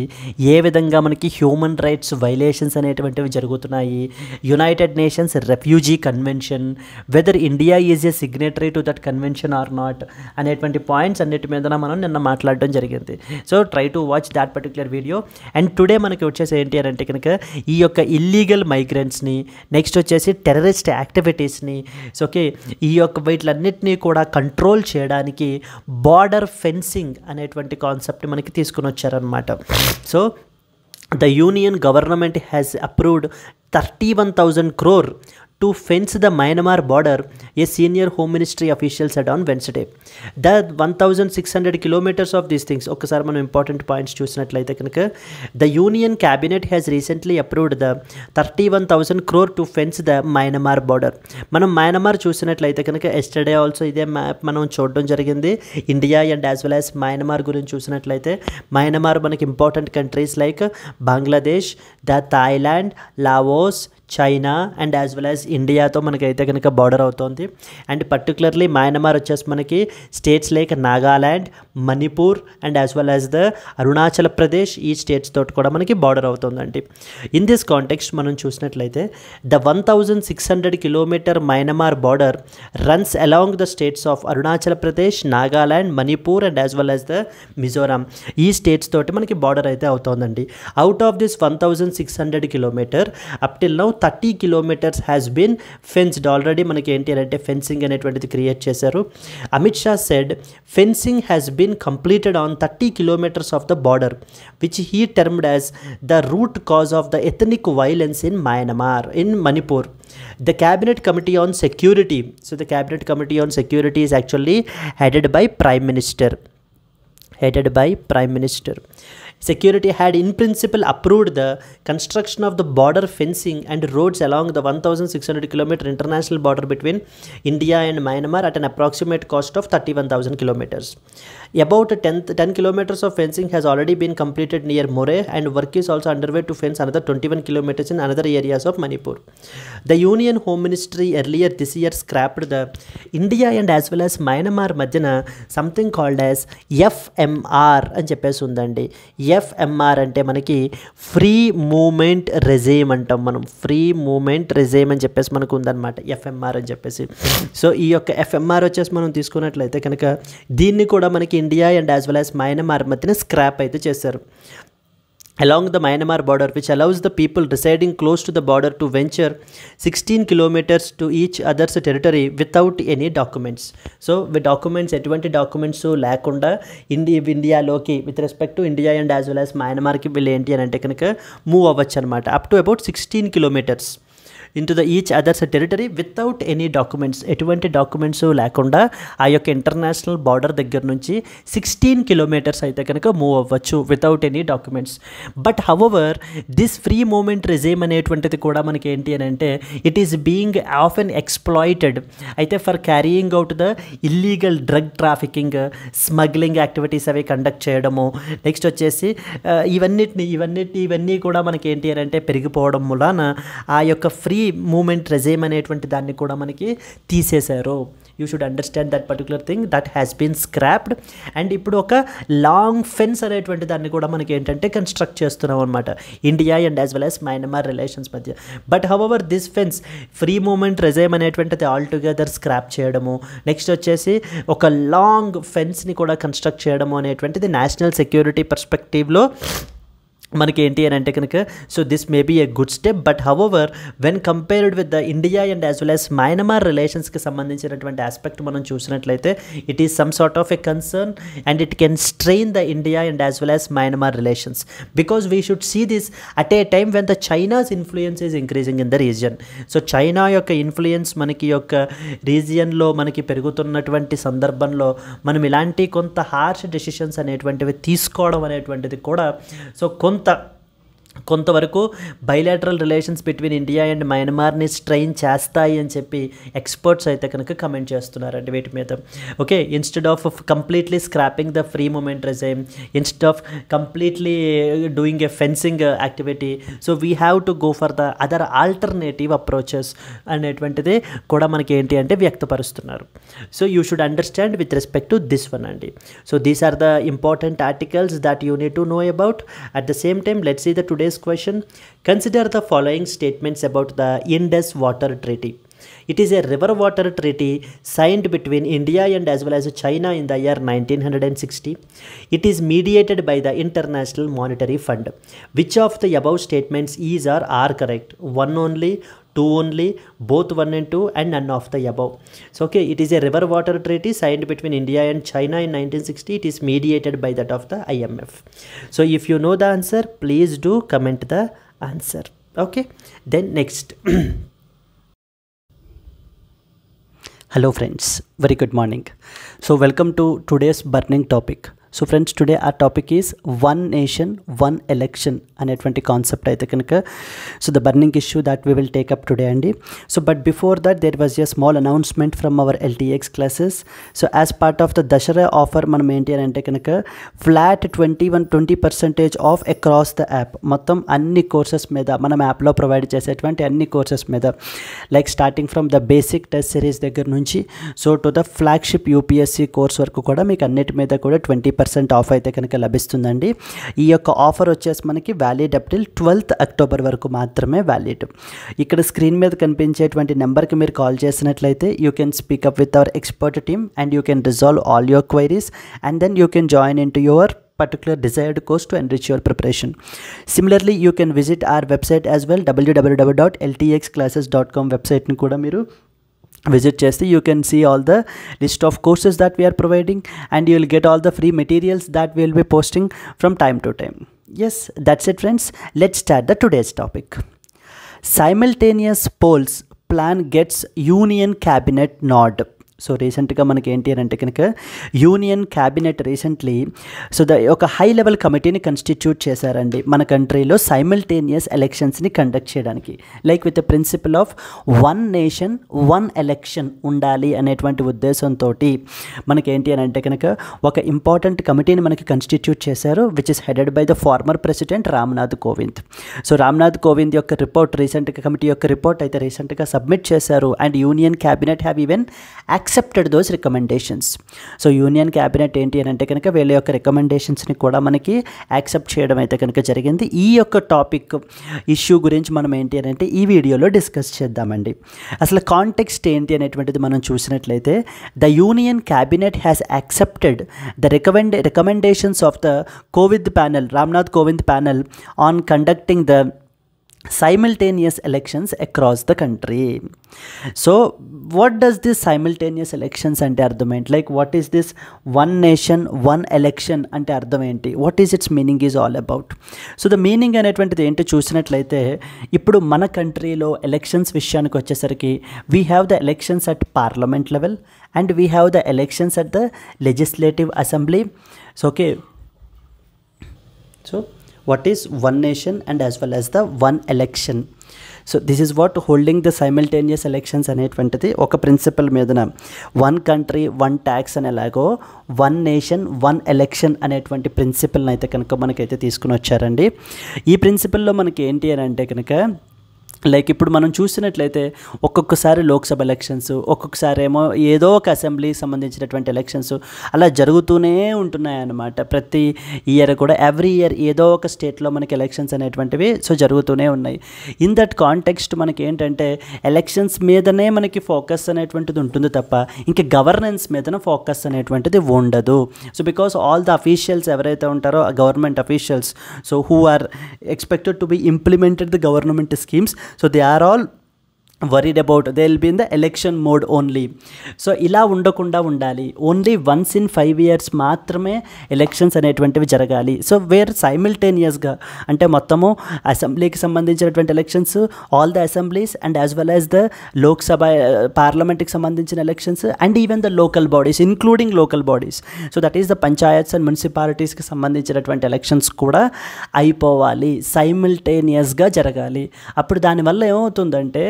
A: ఏ విధంగా మనకి హ్యూమన్ రైట్స్ వైలేషన్స్ అనేటువంటివి జరుగుతున్నాయి United Nations refugee convention whether India is a signatory to that convention or not అనేటువంటి points అన్నిటి మీద మనం నిన్న మాట్లాడడం జరిగింది so try to watch that particular video and today మనకి వచ్చేసి ఏంటి అని అంటే కనుక ఈ యొక్క ఇల్లీగల్ మైగ్రెంట్స్ని నెక్స్ట్ వచ్చేసి టెర్రరిస్ట్ యాక్టివిటీస్ని సో ఓకే ఈ యొక్క వీటిలన్నిటినీ కూడా కంట్రోల్ చేయడానికి బార్డర్ ఫెన్సింగ్ అనేటువంటి కాన్సెప్ట్ మనకి తీసుకుని వచ్చారనమాట so the union government has approved thirty one thousand crore to fence the Myanmar border, a senior Home Ministry official said on Wednesday. The 1,600 kilometers of these things, okay, sir, important points choose The Union Cabinet has recently approved the 31,000 crore to fence the Myanmar border. మనం మయనమార్ చూసినట్లయితే కనుక yesterday also ఇదే map మనం చూడడం జరిగింది India and as well as Myanmar గురించి చూసినట్లయితే Myanmar మనకి important countries like Bangladesh the Thailand Laos China and as well as ఇండియాతో మనకైతే కనుక బార్డర్ అవుతుంది అండ్ పర్టికులర్లీ మయన్మార్ వచ్చేసి మనకి states like Nagaland Manipur and as well as the Arunachal Pradesh ఈ స్టేట్స్ తోటి కూడా మనకి బార్డర్ అవుతుందండి ఇన్ దిస్ కాంటెక్స్ట్ మనం చూసినట్లయితే the one thousand six hundred kilometer Myanmar border runs along the states of Arunachal Pradesh Nagaland Manipur and as well as the Mizoram ఈ స్టేట్స్ తోటి మనకి బార్డర్ అయితే అవుతుందండి out of this one thousand six hundred kilometer up till now thirty kilometers has been fenced already మనకి ఏంటి అని అంటే fencing అనేటువంటిది క్రియేట్ చేశారు Amit Shah said fencing has been completed on thirty kilometers of the border which he termed as the root cause of the ethnic violence in Myanmar in Manipur the cabinet committee on security so the cabinet committee on security is actually headed by prime minister headed by prime minister Security had in principle approved the construction of the border fencing and roads along the 1600 km international border between India and Myanmar at an approximate cost of 31,000 kilometers. About ten ten kilometers of fencing has already been completed near Moreh and work is also under way to fence another twenty one kilometers in another areas of Manipur the union home ministry earlier this year scrapped the India and as well as Myanmar మధ్యన something called as FMR అని చెప్పేసి ఉందండి FMR అంటే మనకి free moment రెజేమ్ అంటాం మనం free moment రెజేమ్ అని చెప్పేసి మనకు ఉందన్నమాట ఎఫ్ఎంఆర్ అని చెప్పేసి సో ఈ యొక్క ఎఫ్ఎంఆర్ వచ్చేసి మనం తీసుకున్నట్లయితే కనుక దీన్ని కూడా మనకి India and as well as Myanmar మధ్యన స్క్రాప్ అయితే చేశారు along the Myanmar border which allows the people residing close to the border to venture sixteen kilometers to each others territory without any documents so we documents ఎటువంటి documents లేకుండా ఇండి ఇండియాలోకి with respect to India and as well as మయన్మార్కి వీళ్ళు ఏంటి అని అంటే కనుక మూవ్ అవ్వచ్చు అనమాట up to about sixteen kilometers to the each others territory without any documents ఎటువంటి డాక్యుమెంట్స్ లేకుండా ఆ యొక్క ఇంటర్నేషనల్ బార్డర్ దగ్గర నుంచి సిక్స్టీన్ కిలోమీటర్స్ అయితే కనుక మూవ్ అవ్వచ్చు without any documents but however this free movement regime అనేటువంటిది కూడా మనకి ఏంటి అని అంటే it is being often exploited అయితే for carrying out the illegal drug trafficking smuggling activities అవి కండక్ట్ చేయడము నెక్స్ట్ వచ్చేసి uh, ఇవన్నిటిని ఇవన్నిటి ఇవన్నీ కూడా మనకి ఏంటి అని అంటే పెరిగిపోవడం మూలాన ఆ యొక్క ఫ్రీ మూమెంట్ రెజైమ్ అనేటువంటి దాన్ని కూడా మనకి తీసేశారు you should understand that particular thing that has been scrapped and ఇప్పుడు ఒక లాంగ్ ఫెన్స్ అనేటువంటి దాన్ని కూడా మనకి ఏంటంటే కన్స్ట్రక్ట్ చేస్తున్నాం అనమాట India and as well as Myanmar relations మధ్య but however this fence free movement regime అనేటువంటిది ఆల్ టుగెదర్ స్క్రాప్ చేయడము నెక్స్ట్ వచ్చేసి ఒక లాంగ్ ఫెన్స్ని కూడా కన్స్ట్రక్ట్ చేయడము అనేటువంటిది నేషనల్ సెక్యూరిటీ పర్స్పెక్టివ్లో మనకి ఏంటి అని అంటే కనుక so this may be a good step but however when compared with the India and as well as Myanmar రిలేషన్స్కి సంబంధించినటువంటి ఆస్పెక్ట్ మనం చూసినట్లయితే it is some sort of a concern and it can strain the India and as well as Myanmar relations because we should see this at a time when the China's influence is increasing in the region so China యొక్క influence మనకి యొక్క రీజియన్లో మనకి పెరుగుతున్నటువంటి సందర్భంలో మనం ఇలాంటి కొంత harsh decisions అనేటువంటివి తీసుకోవడం అనేటువంటిది కూడా సో కొంత った కొంతవరకు bilateral relations between India and మయన్మార్ని స్ట్రెయిన్ చేస్తాయి అని చెప్పి ఎక్స్పర్ట్స్ అయితే కనుక కమెంట్ చేస్తున్నారండి వీటి మీద okay instead of completely scrapping the free movement regime instead of completely doing a fencing activity so we have to go for the other alternative approaches అనేటువంటిది కూడా మనకి ఏంటి అంటే వ్యక్తపరుస్తున్నారు so you should understand with respect to this one అండి so these are the important articles that you need to know about at the same time let's ఈ the today today's question. Consider the following statements about the Indus Water Treaty. It is a river water treaty signed between India and as well as China in the year 1960. It is mediated by the International Monetary Fund. Which of the above statements is or are correct? One only, two only both one and two and none of the above so okay it is a river water treaty signed between india and china in 1960 it is mediated by that of the imf so if you know the answer please do comment the answer okay then next Hello friends, very good morning. So welcome to today's burning topic so friends today ఆ topic is one nation one election అనేటువంటి concept అయితే కనుక so the burning issue that we will take up today అండి so but before that there was a small announcement from our LTX classes so as part of the Dasara offer మనం ఏంటి అని అంటే కనుక flat twenty one twenty percentage off across the app మొత్తం అన్ని courses మీద మనం యాప్లో ప్రొవైడ్ చేసేటువంటి అన్ని కోర్సెస్ మీద like starting from the basic test series దగ్గర నుంచి so to the flagship UPSC course వరకు కూడా మీకు అన్నిటి మీద కూడా ట్వంటీ పర్సెంట్ ఆఫ్ అయితే కనుక లభిస్తుందండి ఈ యొక్క ఆఫర్ వచ్చేసి మనకి వ్యాలిడ్ అప్టిల్ ట్వెల్త్ అక్టోబర్ వరకు మాత్రమే వ్యాలిడ్ ఇక్కడ స్క్రీన్ మీద కనిపించేటువంటి నెంబర్కి మీరు కాల్ చేసినట్లయితే you can speak up with our expert team and you can resolve all your queries and then you can join in to your particular desired course to enrich your preparation. Similarly, you can visit dot LTX classes dot com వెబ్సైట్ని కూడా మీరు visit Chessy you can see all the list of courses that we are providing and you will get all the free materials that we will be posting from time to time. Yes that's it friends let's start the today's topic. Simultaneous polls plan gets union cabinet nod. So రీసెంట్గా మనకి ఏంటి అని అంటే కనుక union cabinet recently so the ఒక high level కమిటీని constitute చేశారండి మన కంట్రీలో సైమిల్టేనియస్ ఎలక్షన్స్ని కండక్ట్ చేయడానికి like with the principle of one nation one election ఉండాలి అనేటువంటి ఉద్దేశంతో ఏంటి అని అంటే కనుక ఒక ఇంపార్టెంట్ కమిటీని మనకి కన్స్టిట్యూట్ చేశారు which is headed by the former president Ramnath Kovind so Ramnath Kovind యొక్క రిపోర్ట్ రీసెంట్గా కమిటీ యొక్క రిపోర్ట్ అయితే రీసెంట్గా సబ్మిట్ చేశారు and union cabinet have even యాక్స్ accepted those recommendations so union cabinet ఏంటి అని అంటే కనుక వీళ్ళ యొక్క రికమెండేషన్స్ని కూడా మనకి యాక్సెప్ట్ చేయడం అయితే కనుక జరిగింది ఈ యొక్క టాపిక్ ఇష్యూ గురించి మనం ఏంటి అని అంటే ఈ వీడియోలో డిస్కస్ చేద్దామండి అసలు కాంటెక్స్ట్ ఏంటి అనేటువంటిది మనం చూసినట్లయితే the union cabinet has accepted the recommend recommendations of the Kovind panel Ramnath Kovind panel on conducting the simultaneous elections across the country so what does this simultaneous elections and argument like what is this one nation one election and argument what is its meaning is all about so the meaning and it went to the inter choose it like mana country low elections vision we have the elections at parliament level and we have the elections at the legislative assembly so okay so what is one nation and as well as the one election so this is what holding the simultaneous elections అనేటువంటిది ఒక principle మీదన one country one tax అనేలాగో one nation one election అనేటువంటి ప్రిన్సిపల్ని అయితే కనుక మనకైతే తీసుకుని వచ్చారండి ఈ ప్రిన్సిపల్లో మనకి ఏంటి అని అంటే కనుక లైక్ ఇప్పుడు మనం చూసినట్లయితే ఒక్కొక్కసారి లోక్సభ ఎలక్షన్స్ ఒక్కొక్కసారి ఏమో ఏదో ఒక అసెంబ్లీకి సంబంధించినటువంటి ఎలక్షన్స్ అలా జరుగుతూనే ఉంటున్నాయన్నమాట ప్రతి ఇయర్ కూడా ఎవ్రీ ఇయర్ ఏదో ఒక స్టేట్లో మనకి ఎలక్షన్స్ అనేటువంటివి సో జరుగుతూనే ఉన్నాయి ఇన్ దట్ కాంటెక్స్ట్ మనకి ఏంటంటే ఎలక్షన్స్ మీదనే మనకి ఫోకస్ అనేటువంటిది ఉంటుంది తప్ప ఇంకా గవర్నెన్స్ మీదనే ఫోకస్ అనేటువంటిది ఉండదు so because all the officials ఎవరైతే ఉంటారో government officials so who are expected to be implemented the government schemes so they are all worried about they will be in the election mode only so ఇలా ఉండకుండా ఉండాలి only once in five years మాత్రమే elections అనేటువంటివి జరగాలి so where సైమిల్టేనియస్గా అంటే మొత్తము అసెంబ్లీకి సంబంధించినటువంటి elections all the assemblies and as well as the Lok Sabha పార్లమెంట్కి సంబంధించిన elections and even the local bodies including local bodies so that is the panchayats and మున్సిపాలిటీస్కి సంబంధించినటువంటి ఎలక్షన్స్ కూడా అయిపోవాలి సైమిల్టేనియస్గా జరగాలి అప్పుడు దానివల్ల ఏమవుతుందంటే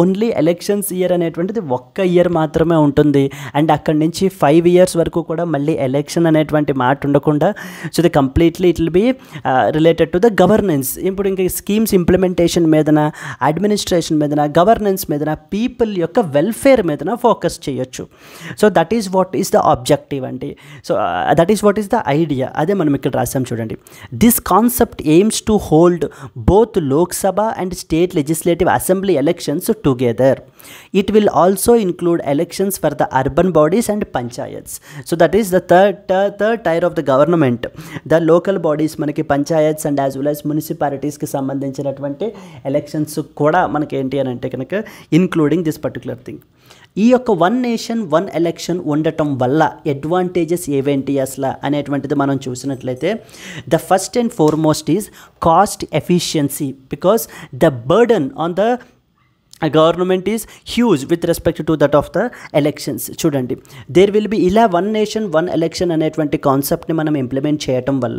A: ఓన్లీ ఎలక్షన్స్ ఇయర్ అనేటువంటిది ఒక్క ఇయర్ మాత్రమే ఉంటుంది అండ్ అక్కడి నుంచి ఫైవ్ ఇయర్స్ వరకు కూడా మళ్ళీ ఎలక్షన్ అనేటువంటి మాట ఉండకుండా so the completely it will be related to the governance ఇప్పుడు ఇంకా స్కీమ్స్ ఇంప్లిమెంటేషన్ మీదన అడ్మినిస్ట్రేషన్ మీదన గవర్నెన్స్ మీదన పీపుల్ యొక్క వెల్ఫేర్ మీదన ఫోకస్ చేయొచ్చు so that is what is the objective అండి so that is what is the idea అదే మనం ఇక్కడ రాసాం చూడండి this concept aims to hold both Lok Sabha and state legislative assembly elections to together. It will also include elections for the urban bodies and panchayats. So that is the third, third, third tier of the government. The local మనకి panchayats and as well as మున్సిపాలిటీస్కి సంబంధించినటువంటి elections కూడా మనకి ఏంటి అని అంటే కనుక including this particular thing ఈ యొక్క వన్ నేషన్ వన్ ఎలక్షన్ ఉండటం వల్ల అడ్వాంటేజెస్ ఏవేంటి అసలు అనేటువంటిది మనం చూసినట్లయితే the first and foremost is cost efficiency because the burden on the government is huge with respect to that of the elections చూడండి there will be ఇలా వన్ నేషన్ వన్ ఎలక్షన్ అనేటువంటి కాన్సెప్ట్ని మనం ఇంప్లిమెంట్ చేయటం వల్ల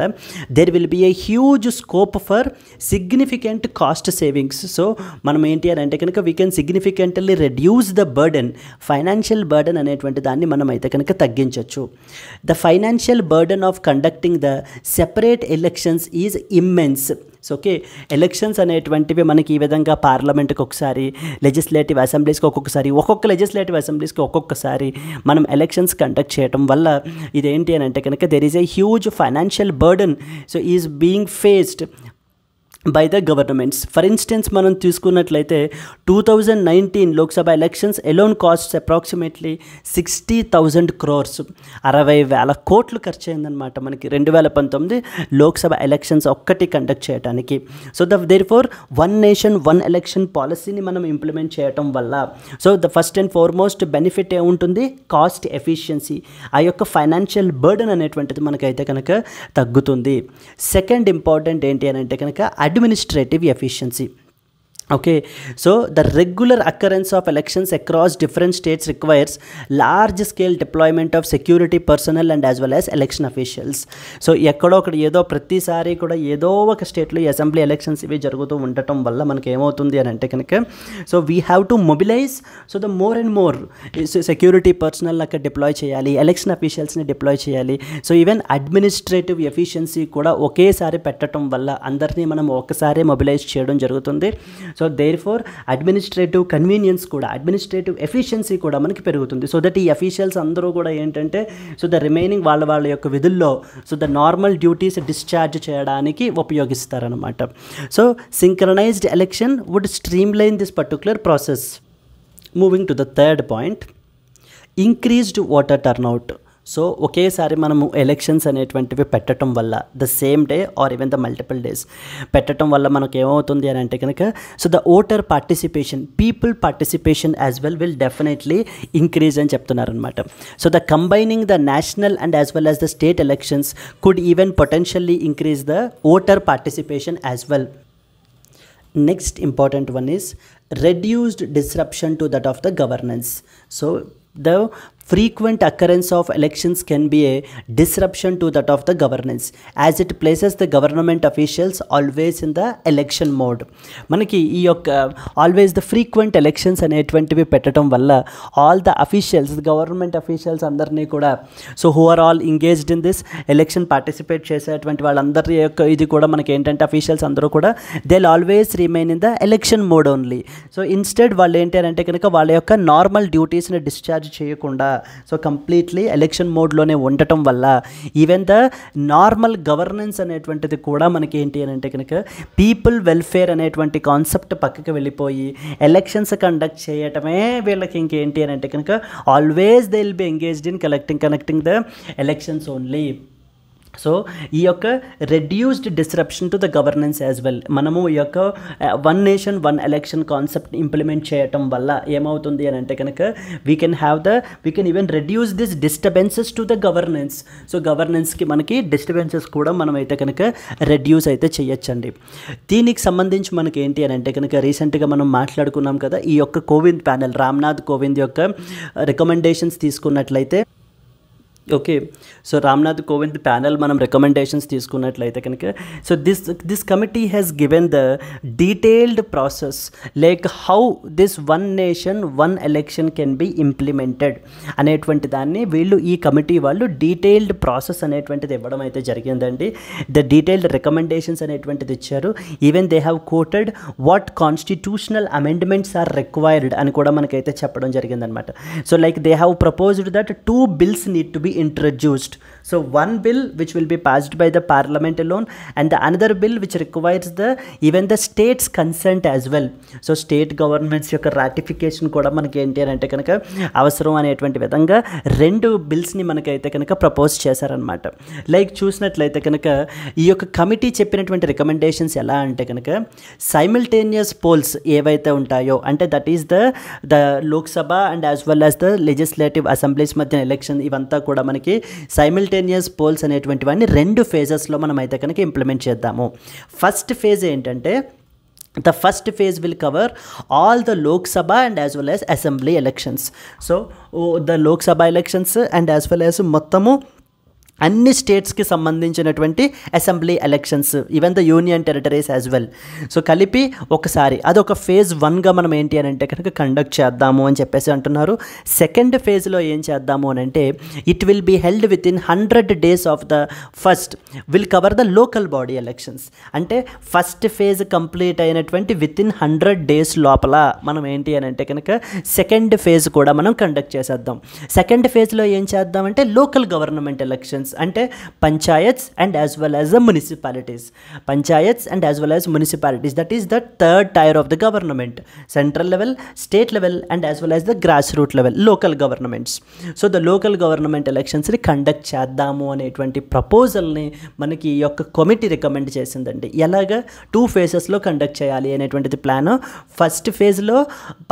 A: there will be a huge scope for significant cost savings so మనం ఏంటి అని అంటే కనుక we can significantly reduce the burden financial burden అనేటువంటి దాన్ని మనం అయితే కనుక తగ్గించవచ్చు the financial burden of conducting the separate elections is immense so okay elections అనేటువంటివి మనకి ఈ విధంగా పార్లమెంట్కి ఒకసారి లెజిస్లేటివ్ అసెంబ్లీస్కి ఒక్కొక్కసారి ఒక్కొక్క లెజిస్లేటివ్ అసెంబ్లీస్కి ఒక్కొక్కసారి మనం ఎలక్షన్స్ కండక్ట్ చేయడం వల్ల ఇదేంటి అని అంటే కనుక there is a huge financial burden so is being faced by the governments for instance మనం తీసుకున్నట్లయితే two thousand nineteen Lok Sabha elections alone costs approximately sixty thousand crores అరవై వేల కోట్లు ఖర్చు అయిందనమాట మనకి రెండు వేల పంతొమ్మిది లోక్సభ ఎలక్షన్స్ ఒక్కటి కండక్ట్ చేయడానికి so the therefore one nation one election పాలసీని మనం ఇంప్లిమెంట్ చేయటం వల్ల so the first and most benefit ఏముంటుంది కాస్ట్ ఎఫిషియన్సీ ఆ యొక్క ఫైనాన్షియల్ బర్డన్ అనేటువంటిది మనకైతే కనుక తగ్గుతుంది సెకండ్ ఇంపార్టెంట్ ఏంటి అని అంటే కనుక administrative efficiency. Okay so the regular occurrence of elections across different states requires large scale deployment of security personnel and as well as election officials so ఎక్కడో ఒకటి ఏదో ప్రతిసారి కూడా ఏదో ఒక స్టేట్లో అసెంబ్లీ ఎలక్షన్స్ ఇవి జరుగుతూ ఉండటం వల్ల మనకి ఏమవుతుంది అని అంటే కనుక so we have to mobilize so the more and more security personnel అక్కడ డిప్లాయ్ చేయాలి ఎలక్షన్ అఫీషియల్స్ని డిప్లాయ్ చేయాలి సో ఈవెన్ అడ్మినిస్ట్రేటివ్ ఎఫిషియన్సీ కూడా ఒకేసారి పెట్టడం వల్ల అందరినీ మనం ఒకసారి మొబిలైజ్ చేయడం జరుగుతుంది so therefore administrative convenience కూడా అడ్మినిస్ట్రేటివ్ ఎఫిషియన్సీ కూడా మనకి పెరుగుతుంది సో దట్ ఈ అఫీషియల్స్ అందరూ కూడా ఏంటంటే సో ద రిమైనింగ్ వాళ్ళ వాళ్ళ యొక్క విధుల్లో so the normal duties discharge చేయడానికి ఉపయోగిస్తారనమాట so synchronized election would streamline this particular process moving to the third point increased voter turnout so ఒకేసారి మనము ఎలక్షన్స్ అనేటువంటివి పెట్టడం వల్ల the same day or even the multiple days పెట్టడం వల్ల మనకు ఏమవుతుంది అని అంటే కనుక so the voter participation people participation as well will definitely increase అని చెప్తున్నారనమాట so the combining the national and as well as the state elections could even potentially increase the voter participation as well next important one is reduced disruption to that of the governance so the frequent occurrence of elections can be a disruption to that of the governance as it places the government officials always in the election mode మనకి ఈ యొక్క always the frequent elections అనేటువంటివి పెట్టడం వల్ల all the officials government officials అందరినీ కూడా so who are all engaged in this election participate చేసేటువంటి వాళ్ళందరి యొక్క ఇది కూడా మనకి ఏంటంటే అఫీషియల్స్ అందరూ కూడా they always remain in the election mode only so instead వాళ్ళు ఏంటి అని అంటే కనుక వాళ్ళ యొక్క నార్మల్ డ్యూటీస్ని డిశ్చార్జ్ చేయకుండా సో కంప్లీట్లీ ఎలక్షన్ మోడ్లోనే ఉండటం వల్ల ఈవెన్ ద నార్మల్ గవర్నెన్స్ అనేటువంటిది కూడా మనకి ఏంటి అని అంటే కనుక పీపుల్ వెల్ఫేర్ అనేటువంటి కాన్సెప్ట్ పక్కకి వెళ్ళిపోయి ఎలక్షన్స్ కండక్ట్ చేయటమే వీళ్ళకి ఇంకేంటి అని అంటే కనుక always they will be engaged in collecting connecting the elections only so ఈ యొక్క reduced disruption to the governance as well మనము ఈ యొక్క one nation one election concept implement చేయటం వల్ల ఏమవుతుంది అని అంటే కనుక we can have the we can even reduce this disturbances to the governance so గవర్నెన్స్కి మనకి డిస్టర్బెన్సెస్ కూడా మనం అయితే కనుక రెడ్యూస్ అయితే చేయొచ్చండి దీనికి సంబంధించి మనకి ఏంటి అని అంటే కనుక రీసెంట్గా మనం మాట్లాడుకున్నాం కదా ఈ యొక్క కోవింద్ ప్యానెల్ రామ్నాథ్ కోవింద్ యొక్క రికమెండేషన్స్ తీసుకున్నట్లయితే okay so Ramnath Kovind panel మనం రికమెండేషన్స్ తీసుకున్నట్లయితే కనుక so this this committee has given the detailed process like how this one nation one election can be implemented అనేటువంటి దాన్ని వీళ్ళు ఈ కమిటీ వాళ్ళు డీటెయిల్డ్ ప్రాసెస్ అనేటువంటిది ఇవ్వడం అయితే జరిగిందండి ద డీటెయిల్డ్ రికమెండేషన్స్ అనేటువంటిది ఇచ్చారు even they have quoted what constitutional amendments are required అని కూడా మనకైతే చెప్పడం జరిగిందనమాట so like they have proposed that two bills need to be be introduced. So one bill which will be passed by the parliament alone and the another bill which requires ద even the states consent as well. So state governments యొక్క ratification కూడా మనకి ఏంటి అని అంటే కనుక అవసరం అనేటువంటి విధంగా రెండు బిల్స్ని మనకైతే కనుక ప్రపోజ్ చేశారనమాట లైక్ చూసినట్లయితే కనుక ఈ యొక్క కమిటీ చెప్పినటువంటి రికమెండేషన్స్ ఎలా అంటే కనుక సైమిల్టేనియస్ పోల్స్ ఏవైతే ఉంటాయో అంటే that is the the Lok Sabha and as well as the legislative assemblies మధ్య ఎలక్షన్ ఇవంతా కూడా కూడా మనకి సైమిల్టేనియస్ పోల్స్ అనేటువంటివన్నీ రెండు ఫేజెస్లో మనం అయితే కనుక ఇంప్లిమెంట్ చేద్దాము ఫస్ట్ ఫేజ్ ఏంటంటే the first phase will cover all the Lok Sabha and as well as assembly elections so the Lok Sabha elections and as well as మొత్తము అన్ని స్టేట్స్కి సంబంధించినటువంటి assembly elections even the union territories as well so కలిపి ఒకసారి అదొక phase వన్గా మనం ఏంటి అని అంటే కనుక కండక్ట్ చేద్దాము అని చెప్పేసి అంటున్నారు సెకండ్ ఫేజ్లో ఏం చేద్దాము అని అంటే it will be held within hundred days of the first will cover the local body elections అంటే ఫస్ట్ ఫేజ్ కంప్లీట్ అయినటువంటి విత్ ఇన్ హండ్రెడ్ డేస్ లోపల మనం ఏంటి అని అంటే కనుక సెకండ్ ఫేజ్ కూడా మనం కండక్ట్ చేసేద్దాం సెకండ్ ఫేజ్లో ఏం చేద్దామంటే లోకల్ గవర్నమెంట్ ఎలక్షన్స్ ఎలక్షన్స్ అంటే panchayats and as well as the municipalities panchayats and as well as municipalities that is the third tier of the government central level state level and as well as the grass root level local governments so the local government ఎలక్షన్స్ని conduct చేద్దాము అనేటువంటి ప్రపోజల్ని మనకి ఈ యొక్క committee recommend చేసిందండి ఎలాగ two ఫేజెస్లో conduct చేయాలి అనేటువంటిది ప్లాన్ ఫస్ట్ ఫేజ్లో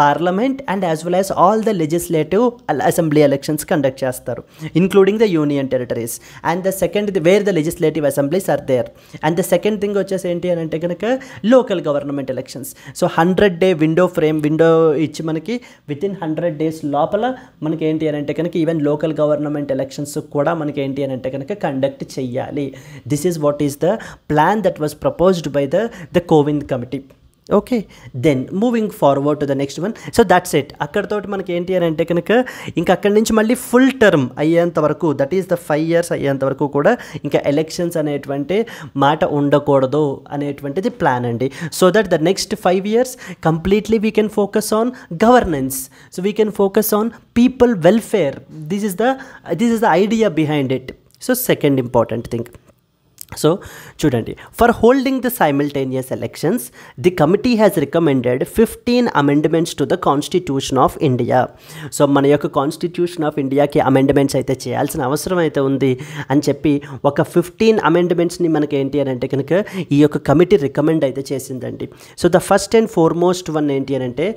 A: parliament and as well as all the legislative assembly elections conduct చేస్తారు including the union territories and the second where the legislative assemblies are there and the second thing వచ్చేసి ఏంటి అని అంటే కనుక local government elections so hundred day window frame window ఇచ్చి మనకి with within hundred days లోపల మనకి ఏంటి అని అంటే కనుక ఈవెన్ లోకల్ గవర్నమెంట్ ఎలక్షన్స్ కూడా మనకి ఏంటి అని అంటే కనుక కండక్ట్ చేయాలి this is what is the plan that was proposed by the the Kovind committee okay then moving forward to the next one so that's it అక్కడతో మనకి ఏంటి అని అంటే కనుక ఇంకా అక్కడి నుంచి మళ్ళీ ఫుల్ టర్మ్ అయ్యేంత వరకు that is the five years అయ్యేంత వరకు కూడా ఇంకా ఎలక్షన్స్ అనేటువంటి మాట ఉండకూడదు అనేటువంటిది ప్లాన్ అండి so that the next five years completely we can focus on governance so we can focus on people welfare this is the this is the idea behind it so second important thing so చూడండి for holding the simultaneous elections the committee has recommended fifteen amendments to the constitution of India so మన యొక్క constitution of ఇండియాకి amendments అయితే చేయాల్సిన అవసరం అయితే ఉంది అని చెప్పి ఒక ఫిఫ్టీన్ అమెండ్మెంట్స్ని మనకి ఏంటి అని అంటే కనుక ఈ యొక్క కమిటీ రికమెండ్ అయితే చేసిందండి so the first and foremost one ఏంటి అని అంటే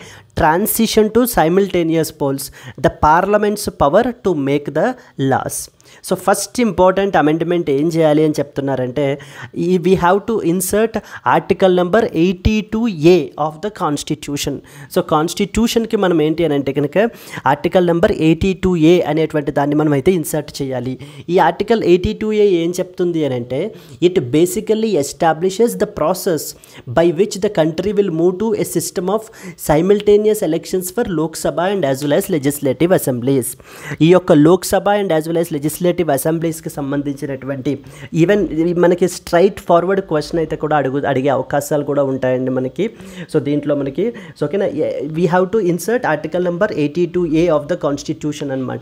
A: transition to simultaneous polls the parliament's power to make the laws so first important amendment ఏం చేయాలి అని చెప్తున్నారంటే ఈ we have to insert article number eighty two A of the constitution so కాన్స్టిట్యూషన్కి మనం ఏంటి అని అంటే కనుక article number eighty two A అనేటువంటి దాన్ని మనం అయితే ఇన్సర్ట్ చేయాలి ఈ ఆర్టికల్ ఎయిటీ టూ ఏ ఏం చెప్తుంది అని అంటే it basically establishes the process by which the country will move to a system of simultaneous elections for Lok Sabha and as well as legislative assemblies ఈ యొక్క Lok Sabha and as well as legislative అసెంబ్లీస్కి సంబంధించినటువంటి even మనకి straight forward question అయితే కూడా అడుగు అడిగే అవకాశాలు కూడా ఉంటాయండి మనకి సో దీంట్లో మనకి సో ఓకేనా we have to insert article number eighty two A of the constitution అనమాట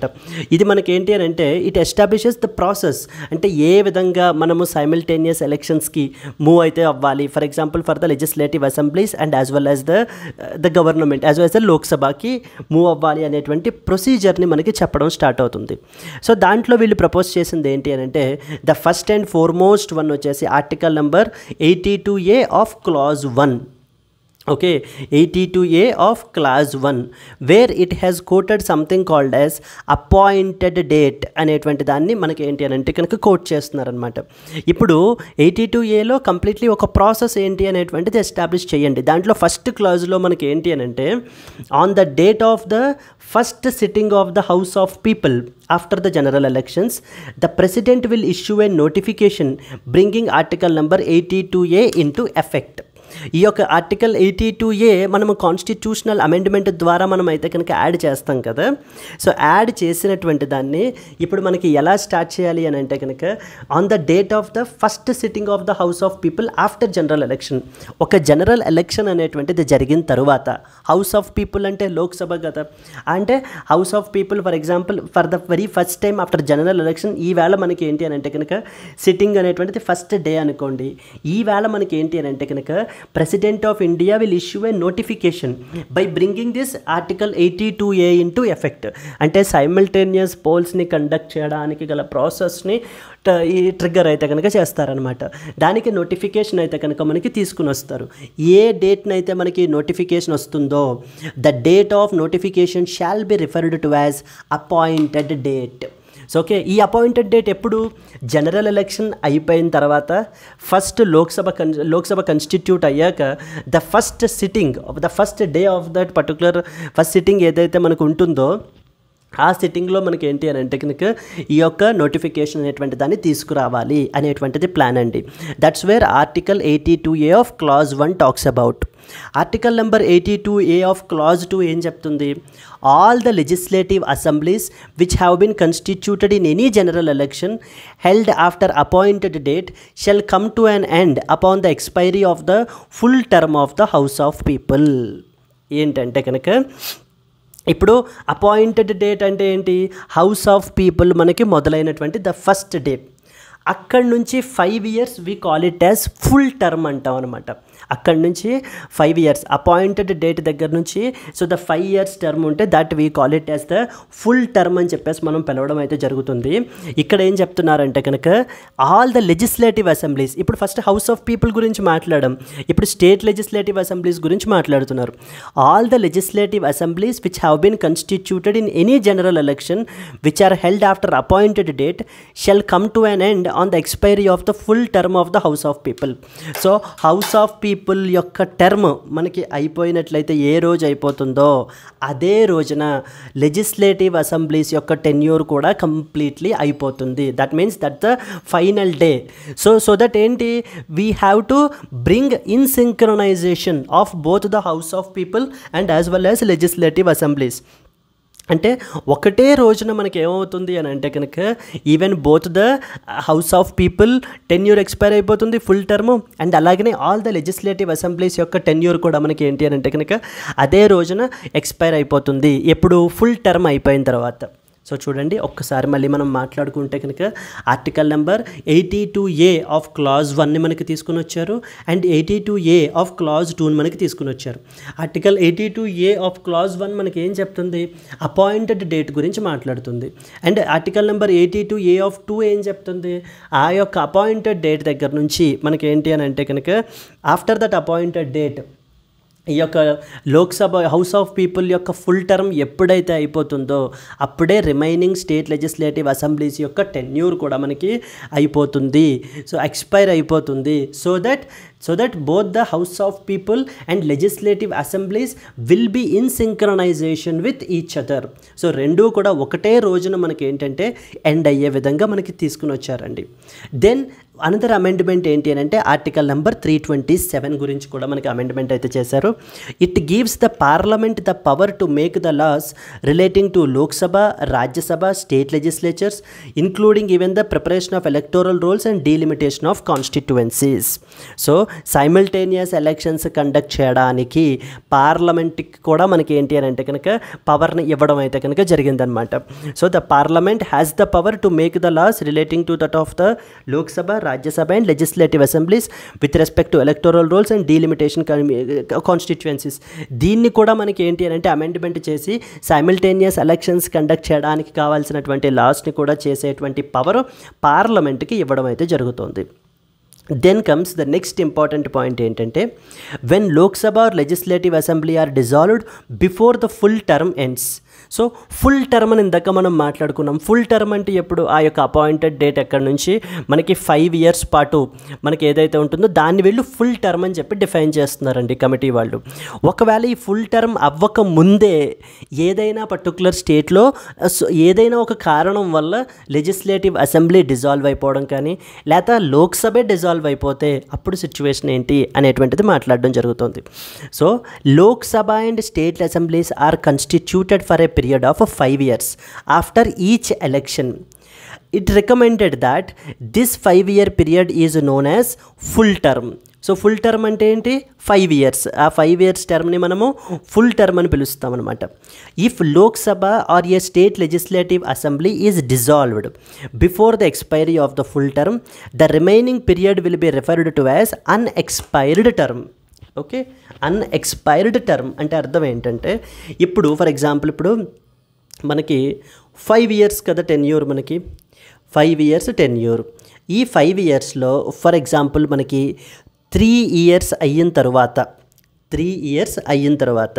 A: ఇది మనకి ఏంటి అని అంటే ఇట్ ఎస్టాబ్లిషెస్ ద ప్రాసెస్ అంటే ఏ విధంగా మనము సైమిల్టేనియస్ ఎలక్షన్స్కి మూవ్ అయితే అవ్వాలి for example for the legislative assemblies and as well as the the government as well as the లోక్సభకి మూవ్ అవ్వాలి అనేటువంటి ప్రొసీజర్ని మనకి చెప్పడం స్టార్ట్ అవుతుంది సో దాంట్లో వీళ్ళు వీళ్ళు ప్రపోజ్ చేసింది ఏంటి అని అంటే the first and foremost one వచ్చేసి article number eighty two A of clause one okay eighty two A of class one where it has quoted something called as appointed date అనేటువంటి దాన్ని మనకి ఏంటి అని అంటే కనుక కోట్ చేస్తున్నారనమాట ఇప్పుడు ఎయిటీ టూ ఏలో కంప్లీట్లీ ఒక ప్రాసెస్ ఏంటి అనేటువంటిది ఎస్టాబ్లిష్ చేయండి దాంట్లో ఫస్ట్ క్లాజ్లో మనకి ఏంటి అని అంటే on the date of the first sitting of the house of people after the general elections the president will issue a notification bringing article number eighty two A into effect ఈ యొక్క article eighty two ఏ మనము constitutional amendment ద్వారా మనం అయితే కనుక add చేస్తాం కదా so add చేసినటువంటి దాన్ని ఇప్పుడు మనకి ఎలా స్టార్ట్ చేయాలి అని అంటే కనుక on the date of the first sitting of the house of people after general election ఒక జనరల్ ఎలక్షన్ అనేటువంటిది జరిగిన తర్వాత హౌస్ ఆఫ్ పీపుల్ అంటే లోక్సభ కదా అంటే house of people for example for the very first time after general election ఈవేళ మనకి ఏంటి అని అంటే కనుక సిట్టింగ్ అనేటువంటిది ఫస్ట్ డే అనుకోండి ఈవేళ మనకి ఏంటి అని అంటే కనుక president of India will issue a notification by bringing this article eighty two A into effect అంటే సైమిల్టేనియస్ పోల్స్ని కండక్ట్ చేయడానికి గల ప్రాసెస్ని ఈ ట్రిగ్గర్ అయితే కనుక చేస్తారనమాట దానికి నోటిఫికేషన్ అయితే కనుక మనకి తీసుకుని వస్తారు ఏ డేట్ని అయితే మనకి నోటిఫికేషన్ వస్తుందో the date of notification shall be referred to as appointed date so okay ఈ అపాయింటెడ్ డేట్ ఎప్పుడు జనరల్ ఎలక్షన్ అయిపోయిన తర్వాత ఫస్ట్ లోక్సభ కన్ లోక్సభ కన్స్టిట్యూట్ అయ్యాక the first sitting the first day of that particular first sitting ఏదైతే మనకు ఉంటుందో ఆ సిట్టింగ్లో మనకి ఏంటి అని అంటే కనుక ఈ యొక్క నోటిఫికేషన్ అనేటువంటి దాన్ని తీసుకురావాలి అనేటువంటిది ప్లాన్ అండి that's where article eighty two A of clause one talks about article number eighty two A of clause two ఏం చెప్తుంది all the legislative assemblies which have been constituted in any general election held after appointed date shall come to an end upon the expiry of the full term of the house of people ఏంటంటే కనుక ఇప్పుడు appointed date అంటే ఏంటి house of people మనకి మొదలైనటువంటి the first day అక్కడ నుంచి five years we call it as full term అంటాం అనమాట అక్కడి నుంచి ఫైవ్ ఇయర్స్ అపాయింటెడ్ డేట్ దగ్గర నుంచి so the five years term ఉంటే that we call it as the full term అని చెప్పేసి మనం పిలవడం అయితే జరుగుతుంది ఇక్కడ ఏం చెప్తున్నారంటే కనుక ఆల్ ద లెజిస్లేటివ్ అసెంబ్లీస్ ఇప్పుడు ఫస్ట్ హౌస్ ఆఫ్ పీపుల్ గురించి మాట్లాడడం ఇప్పుడు స్టేట్ లెజిస్లేటివ్ అసెంబ్లీస్ గురించి మాట్లాడుతున్నారు all the legislative assemblies which have been constituted in any general election which are held after appointed date shall come to an end on the expiry of the full term of the house of people so house of people people యొక్క term మనకి అయిపోయినట్లయితే ఏ రోజు అయిపోతుందో అదే రోజున legislative assemblies యొక్క tenure కూడా కంప్లీట్లీ అయిపోతుంది that means that the final day so so that ఏంటి we have to bring in synchronization of both the house of people and as well as legislative assemblies అంటే ఒకటే రోజున మనకి ఏమవుతుంది అని అంటే కనుక even both the house of people tenure expire అయిపోతుంది ఫుల్ టర్మ్ అండ్ అలాగనే ఆల్ ద లెజిస్లేటివ్ అసెంబ్లీస్ యొక్క టెన్యూర్ కూడా మనకి ఏంటి అని అంటే కనుక అదే రోజున ఎక్స్పైర్ అయిపోతుంది ఎప్పుడు ఫుల్ టర్మ్ అయిపోయిన తర్వాత సో చూడండి ఒక్కసారి మళ్ళీ మనం మాట్లాడుకుంటే కనుక article number eighty two A of clause వన్ని మనకి తీసుకుని వచ్చారు and eighty two A of clause టూని మనకి తీసుకుని వచ్చారు article eighty two A of clause one మనకి ఏం చెప్తుంది అపాయింటెడ్ డేట్ గురించి మాట్లాడుతుంది and article number eighty two A of two ఏం చెప్తుంది ఆ యొక్క అపాయింటెడ్ డేట్ దగ్గర నుంచి మనకి ఏంటి అని అంటే కనుక ఆఫ్టర్ దట్ అపాయింటెడ్ డేట్ ఈ యొక్క లోక్సభ హౌస్ ఆఫ్ పీపుల్ యొక్క ఫుల్ టర్మ్ ఎప్పుడైతే అయిపోతుందో అప్పుడే రిమైనింగ్ స్టేట్ లెజిస్లేటివ్ అసెంబ్లీస్ యొక్క టెన్యూర్ కూడా మనకి అయిపోతుంది సో ఎక్స్పైర్ అయిపోతుంది so that so that both the house of people and legislative assemblies will be in synchronisation with each other so రెండూ కూడా ఒకటే రోజున మనకి ఏంటంటే ఎండ్ అయ్యే విధంగా మనకి తీసుకుని వచ్చారండి దెన్ అనదర్ అమెండ్మెంట్ ఏంటి అని అంటే article number three twenty seven గురించి కూడా మనకి అమెండ్మెంట్ అయితే చేశారు it gives the parliament the power to make the loss relating to Lok Sabha Rajya Sabha state legislatures including even the preparation of electoral rules and delimitation of constituencies so simultaneous elections conduct చేయడానికి పార్లమెంట్కి కూడా మనకి ఏంటి అని అంటే కనుక పవర్ని ఇవ్వడం అయితే కనుక జరిగిందనమాట so the parliament has the power to make the loss relating to that of the Lok Sabha Rajya Sabha and legislative assemblies with respect to electoral rules and delimitation constituencies దీన్ని కూడా మనకి ఏంటి అని అంటే అమెండ్మెంట్ చేసి సైమిల్టేనియస్ ఎలక్షన్స్ కండక్ట్ చేయడానికి కావాల్సినటువంటి లాస్ని కూడా చేసేటువంటి పవర్ పార్లమెంట్కి ఇవ్వడం అయితే జరుగుతుంది then comes the next important point ఏంటంటే when Lok Sabha are legislative assembly or dissolved before the full term ends so full term అని ఇందాక మనం మాట్లాడుకున్నాం ఫుల్ టర్మ్ అంటే ఎప్పుడు ఆ యొక్క అపాయింటెడ్ డేట్ ఎక్కడి నుంచి మనకి ఫైవ్ ఇయర్స్ పాటు మనకి ఏదైతే ఉంటుందో దాన్ని వెళ్ళి ఫుల్ టర్మ్ అని చెప్పి డిఫైన్ చేస్తున్నారండి కమిటీ వాళ్ళు ఒకవేళ ఈ ఫుల్ టర్మ్ అవ్వక ముందే ఏదైనా పర్టికులర్ స్టేట్లో ఏదైనా ఒక కారణం వల్ల లెజిస్లేటివ్ అసెంబ్లీ డిజాల్వ్ అయిపోవడం కానీ లేదా లోక్సభ డిజాల్వ్ అయిపోతే అప్పుడు సిచ్యువేషన్ ఏంటి అనేటువంటిది మాట్లాడడం జరుగుతుంది so Lok Sabha and state assemblies are constituted for a period of 5 years after each election. It recommended that this 5 year period is known as full term. So full term అంటే ఏంటి ఫైవ్ ఇయర్స్ ఆ five years టర్మ్ని మనము full term అని పిలుస్తాం అనమాట if Lok Sabha or a state legislative assembly is dissolved before the expiry of the full term the remaining period will be referred to as unexpired term okay unexpired term అంటే అర్థం ఏంటంటే ఇప్పుడు for example ఇప్పుడు మనకి five years కదా ten year మనకి five years ten year ఈ five ఇయర్స్లో ఫర్ ఎగ్జాంపుల్ మనకి త్రీ ఇయర్స్ అయిన తర్వాత త్రీ ఇయర్స్ అయిన తర్వాత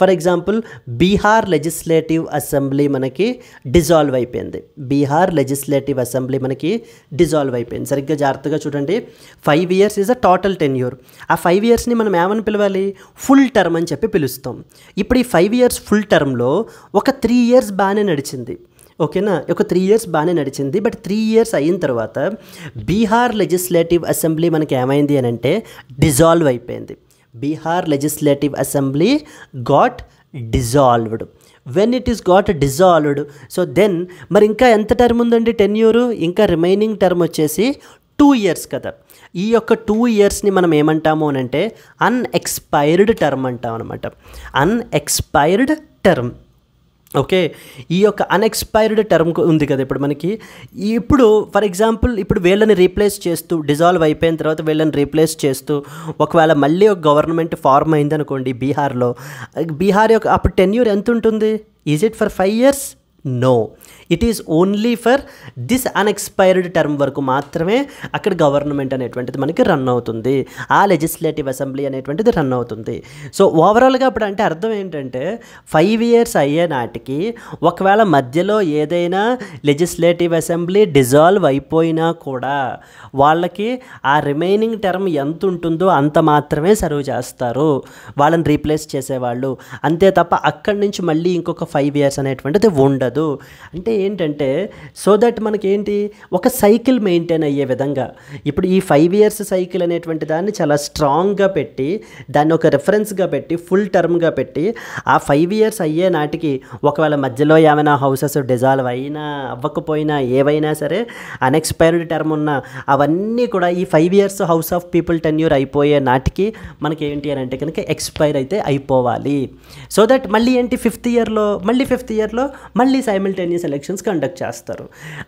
A: for example Bihar legislative assembly మనకి డిజాల్వ్ అయిపోయింది బీహార్ లెజిస్లేటివ్ అసెంబ్లీ మనకి డిజాల్వ్ అయిపోయింది సరిగ్గా జాగ్రత్తగా చూడండి five years is a total ten year ఆ ఫైవ్ ఇయర్స్ని మనం ఏమని పిలవాలి ఫుల్ టర్మ్ అని చెప్పి పిలుస్తాం ఇప్పుడు ఈ ఫైవ్ ఇయర్స్ ఫుల్ టర్మ్లో ఒక త్రీ ఇయర్స్ బాగానే నడిచింది ఓకేనా ఒక త్రీ ఇయర్స్ బాగానే నడిచింది బట్ త్రీ ఇయర్స్ అయిన తర్వాత బీహార్ లెజిస్లేటివ్ అసెంబ్లీ మనకి ఏమైంది అని అంటే డిజాల్వ్ అయిపోయింది Bihar legislative assembly got dissolved when it is got dissolved so then మరి ఇంకా ఎంత టర్మ్ ఉందండి టెన్యూరు ఇంకా రిమైనింగ్ టర్మ్ వచ్చేసి టూ ఇయర్స్ కదా ఈ యొక్క టూ ఇయర్స్ని మనం ఏమంటాము అని అంటే అన్ఎక్స్పైర్డ్ టర్మ్ అంటాం అనమాట అన్ఎక్స్పైర్డ్ టర్మ్ ఓకే ఈ యొక్క అన్ఎక్స్పైర్డ్ టర్మ్ ఉంది కదా ఇప్పుడు మనకి ఇప్పుడు ఫర్ ఎగ్జాంపుల్ ఇప్పుడు వీళ్ళని రీప్లేస్ చేస్తూ డిజాల్వ్ అయిపోయిన తర్వాత వీళ్ళని రీప్లేస్ చేస్తూ ఒకవేళ మళ్ళీ ఒక గవర్నమెంట్ ఫార్మ్ అయిందనుకోండి బీహార్లో బీహార్ యొక్క అప్పుడు టెన్యూర్ ఎంత ఉంటుంది is it for five years no it is only for this unexpired term వరకు మాత్రమే అక్కడ గవర్నమెంట్ అనేటువంటిది మనకి రన్ అవుతుంది ఆ లెజిస్లేటివ్ అసెంబ్లీ అనేటువంటిది రన్ అవుతుంది సో ఓవరాల్గా అప్పుడు అంటే అర్థం ఏంటంటే ఫైవ్ ఇయర్స్ అయ్యే నాటికి ఒకవేళ మధ్యలో ఏదైనా లెజిస్లేటివ్ అసెంబ్లీ డిజాల్వ్ అయిపోయినా కూడా వాళ్ళకి ఆ రిమైనింగ్ టర్మ్ ఎంత ఉంటుందో అంత మాత్రమే సర్వ్ చేస్తారు వాళ్ళని రీప్లేస్ చేసేవాళ్ళు అంతే తప్ప అక్కడి నుంచి మళ్ళీ ఇంకొక ఫైవ్ ఇయర్స్ అనేటువంటిది ఉండదు ఉండదు అంటే ఏంటంటే సో దట్ మనకేంటి ఒక సైకిల్ మెయింటైన్ అయ్యే విధంగా ఇప్పుడు ఈ ఫైవ్ ఇయర్స్ సైకిల్ అనేటువంటి దాన్ని చాలా స్ట్రాంగ్గా పెట్టి దాన్ని ఒక రెఫరెన్స్గా పెట్టి ఫుల్ టర్మ్గా పెట్టి ఆ ఫైవ్ ఇయర్స్ అయ్యే నాటికి ఒకవేళ మధ్యలో ఏమైనా హౌసెస్ డిజాల్వ్ అయినా అవ్వకపోయినా ఏవైనా సరే అన్ఎక్స్పైర్డ్ టర్మ్ ఉన్నా అవన్నీ కూడా ఈ five years house of people tenure అయిపోయే నాటికి మనకి ఏంటి అని అంటే కనుక ఎక్స్పైర్ అయితే అయిపోవాలి సో దట్ మళ్ళీ ఏంటి ఫిఫ్త్ ఇయర్లో మళ్ళీ ఫిఫ్త్ ఇయర్లో మళ్ళీ మళ్ళీ సైమిల్టేనియస్ ఎలక్షన్స్ కండక్ట్ చేస్తారు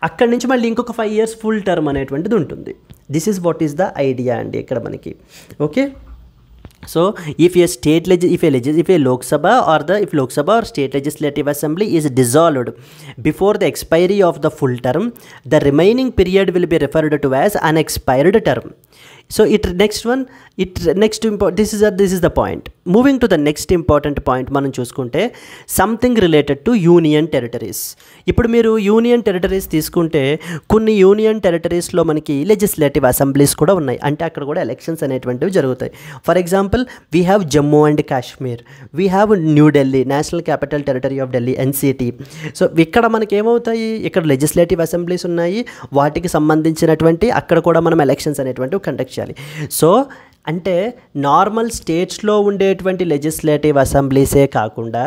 A: అక్కడి నుంచి మళ్ళీ ఇంకొక ఫైవ్ ఇయర్స్ ఫుల్ టర్మ్ అనేటువంటిది ఉంటుంది this is what is the idea అండి ఇక్కడ మనకి okay so if a state legi if a legis if a Lok Sabha or the if Lok Sabha or state legislative assembly is dissolved before the expiry of the full term the remaining period will be referred to as unexpired term so it next one it next imp this is this is the point moving to the next important point మనం చూసుకుంటే something related to union territories ఇప్పుడు మీరు union territories తీసుకుంటే కొన్ని union టెరిటరీస్లో మనకి legislative assemblies కూడా ఉన్నాయి అంటే అక్కడ కూడా ఎలక్షన్స్ అనేటువంటివి జరుగుతాయి for example we have Jammu and Kashmir we have New Delhi national capital territory of Delhi NCT so ఇక్కడ మనకి ఏమవుతాయి ఇక్కడ లెజిస్లేటివ్ అసెంబ్లీస్ ఉన్నాయి వాటికి సంబంధించినటువంటి అక్కడ కూడా మనం ఎలక్షన్స్ అనేటువంటివి కండక్ట్ చేయాలి సో అంటే నార్మల్ స్టేట్స్లో ఉండేటువంటి లెజిస్లేటివ్ అసెంబ్లీసే కాకుండా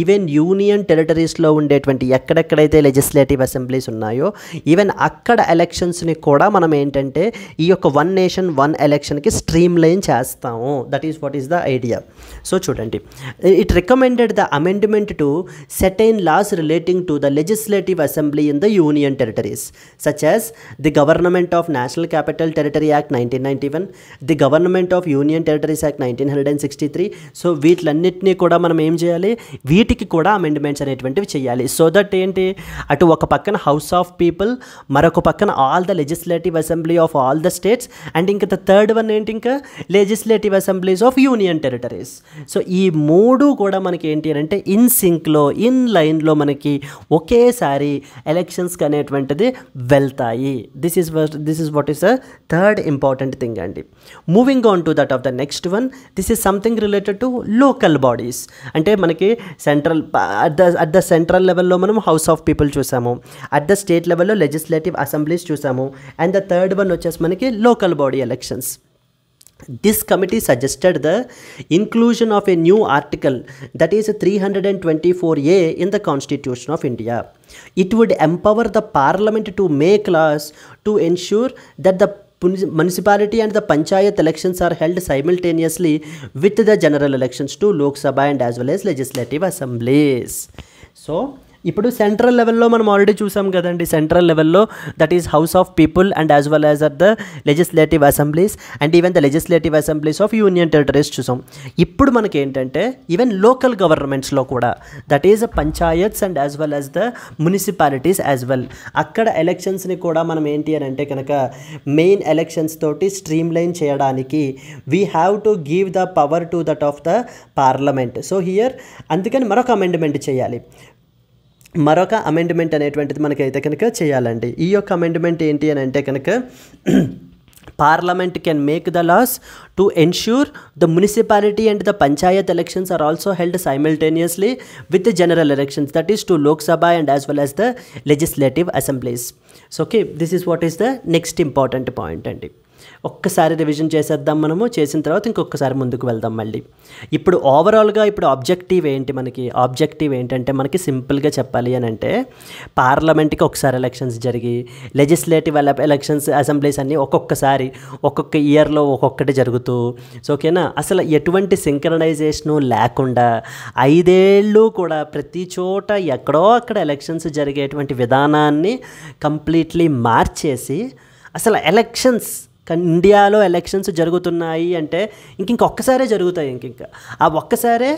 A: ఈవెన్ యూనియన్ టెరిటరీస్లో ఉండేటువంటి ఎక్కడెక్కడైతే లెజిస్లేటివ్ అసెంబ్లీస్ ఉన్నాయో ఈవెన్ అక్కడ ఎలక్షన్స్ని కూడా మనం ఏంటంటే ఈ యొక్క వన్ నేషన్ వన్ ఎలక్షన్కి స్ట్రీమ్ లైన్ చేస్తాము that is what is the idea so చూడండి it recommended the amendment to certain laws relating to the legislative assembly in the union territories such as the government of national capital territory act nineteen ninety one the government amendment of union territories act nineteen hundred and sixty three so వీటిలన్నింటినీ కూడా మనం ఏం చేయాలి వీటికి కూడా amendments అనేటువంటివి చేయాలి so that ఏంటి అటు ఒక పక్కన హౌస్ ఆఫ్ పీపుల్ మరొక పక్కన all the legislative assembly of all the states and ఇంకా థర్డ్ వన్ ఏంటి ఇంకా legislative assemblies of union territories so ఈ మూడు కూడా మనకి ఏంటి అంటే ఇన్ సింక్లో ఇన్ లైన్లో మనకి ఒకేసారి ఎలక్షన్స్కి అనేటువంటిది వెళ్తాయి this is this is what is a third important thing అండి moving on to that of the next one. This is something related to local bodies అంటే మనకి central at the at the central లెవెల్లో మనం house of people చూసాము at the state లెవెల్లో legislative assemblies చూసాము and the third one వచ్చేసి మనకి local body elections This committee suggested the inclusion of a new article, that is 324A, in the Constitution of India. It would empower the Parliament to make laws to ensure that the municipality and the panchayat elections are held simultaneously with the general elections to Lok Sabha and as well as legislative assemblies. So, ఇప్పుడు central లెవెల్లో మనం already చూసాం కదండి central లెవెల్లో that is house of people and as well as or the legislative assemblies and even the legislative assemblies of union territories చూసాం ఇప్పుడు మనకి ఏంటంటే ఈవెన్ లోకల్ గవర్నమెంట్స్లో కూడా that is panchayats and as well as the municipalities as well అక్కడ ఎలక్షన్స్ని కూడా మనం ఏంటి అని అంటే కనుక మెయిన్ ఎలక్షన్స్ తోటి స్ట్రీమ్ లైన్ చేయడానికి we have to give the power to that of the parliament so here అందుకని మరొక అమెండ్మెంట్ చేయాలి మరొక అమెండ్మెంట్ అనేటువంటిది మనకైతే కనుక చేయాలండి ఈ యొక్క అమెండ్మెంట్ ఏంటి అని అంటే కనుక parliament can make the laws to ensure the municipality and the panchayat elections are also held simultaneously with general elections that is to Lok Sabha and as well as the legislative assemblies so okay this is what is the next important point అండి ఒక్కసారి revision చేసేద్దాం మనము చేసిన తర్వాత ఇంకొకసారి ముందుకు వెళ్దాం మళ్ళీ ఇప్పుడు ఓవరాల్గా ఇప్పుడు ఆబ్జెక్టివ్ ఏంటి మనకి ఆబ్జెక్టివ్ ఏంటంటే మనకి సింపుల్గా చెప్పాలి అని అంటే పార్లమెంట్కి ఒకసారి ఎలక్షన్స్ జరిగి లెజిస్లేటివ్ ఎలక్షన్స్ అసెంబ్లీస్ అన్నీ ఒక్కొక్కసారి ఒక్కొక్క ఇయర్లో ఒక్కొక్కటి జరుగుతూ సో ఓకేనా అసలు ఎటువంటి సింక్రనైజేషను లేకుండా ఐదేళ్ళు కూడా ప్రతి చోట ఎక్కడో అక్కడ ఎలక్షన్స్ జరిగేటువంటి విధానాన్ని కంప్లీట్లీ మార్చేసి అసలు ఎలక్షన్స్ ఇండియాలో ఎలక్షన్స్ జరుగుతున్నాయి అంటే ఇంక ఇంకొక్కసారే జరుగుతాయి ఇంక ఇంకా ఆ ఒక్కసారే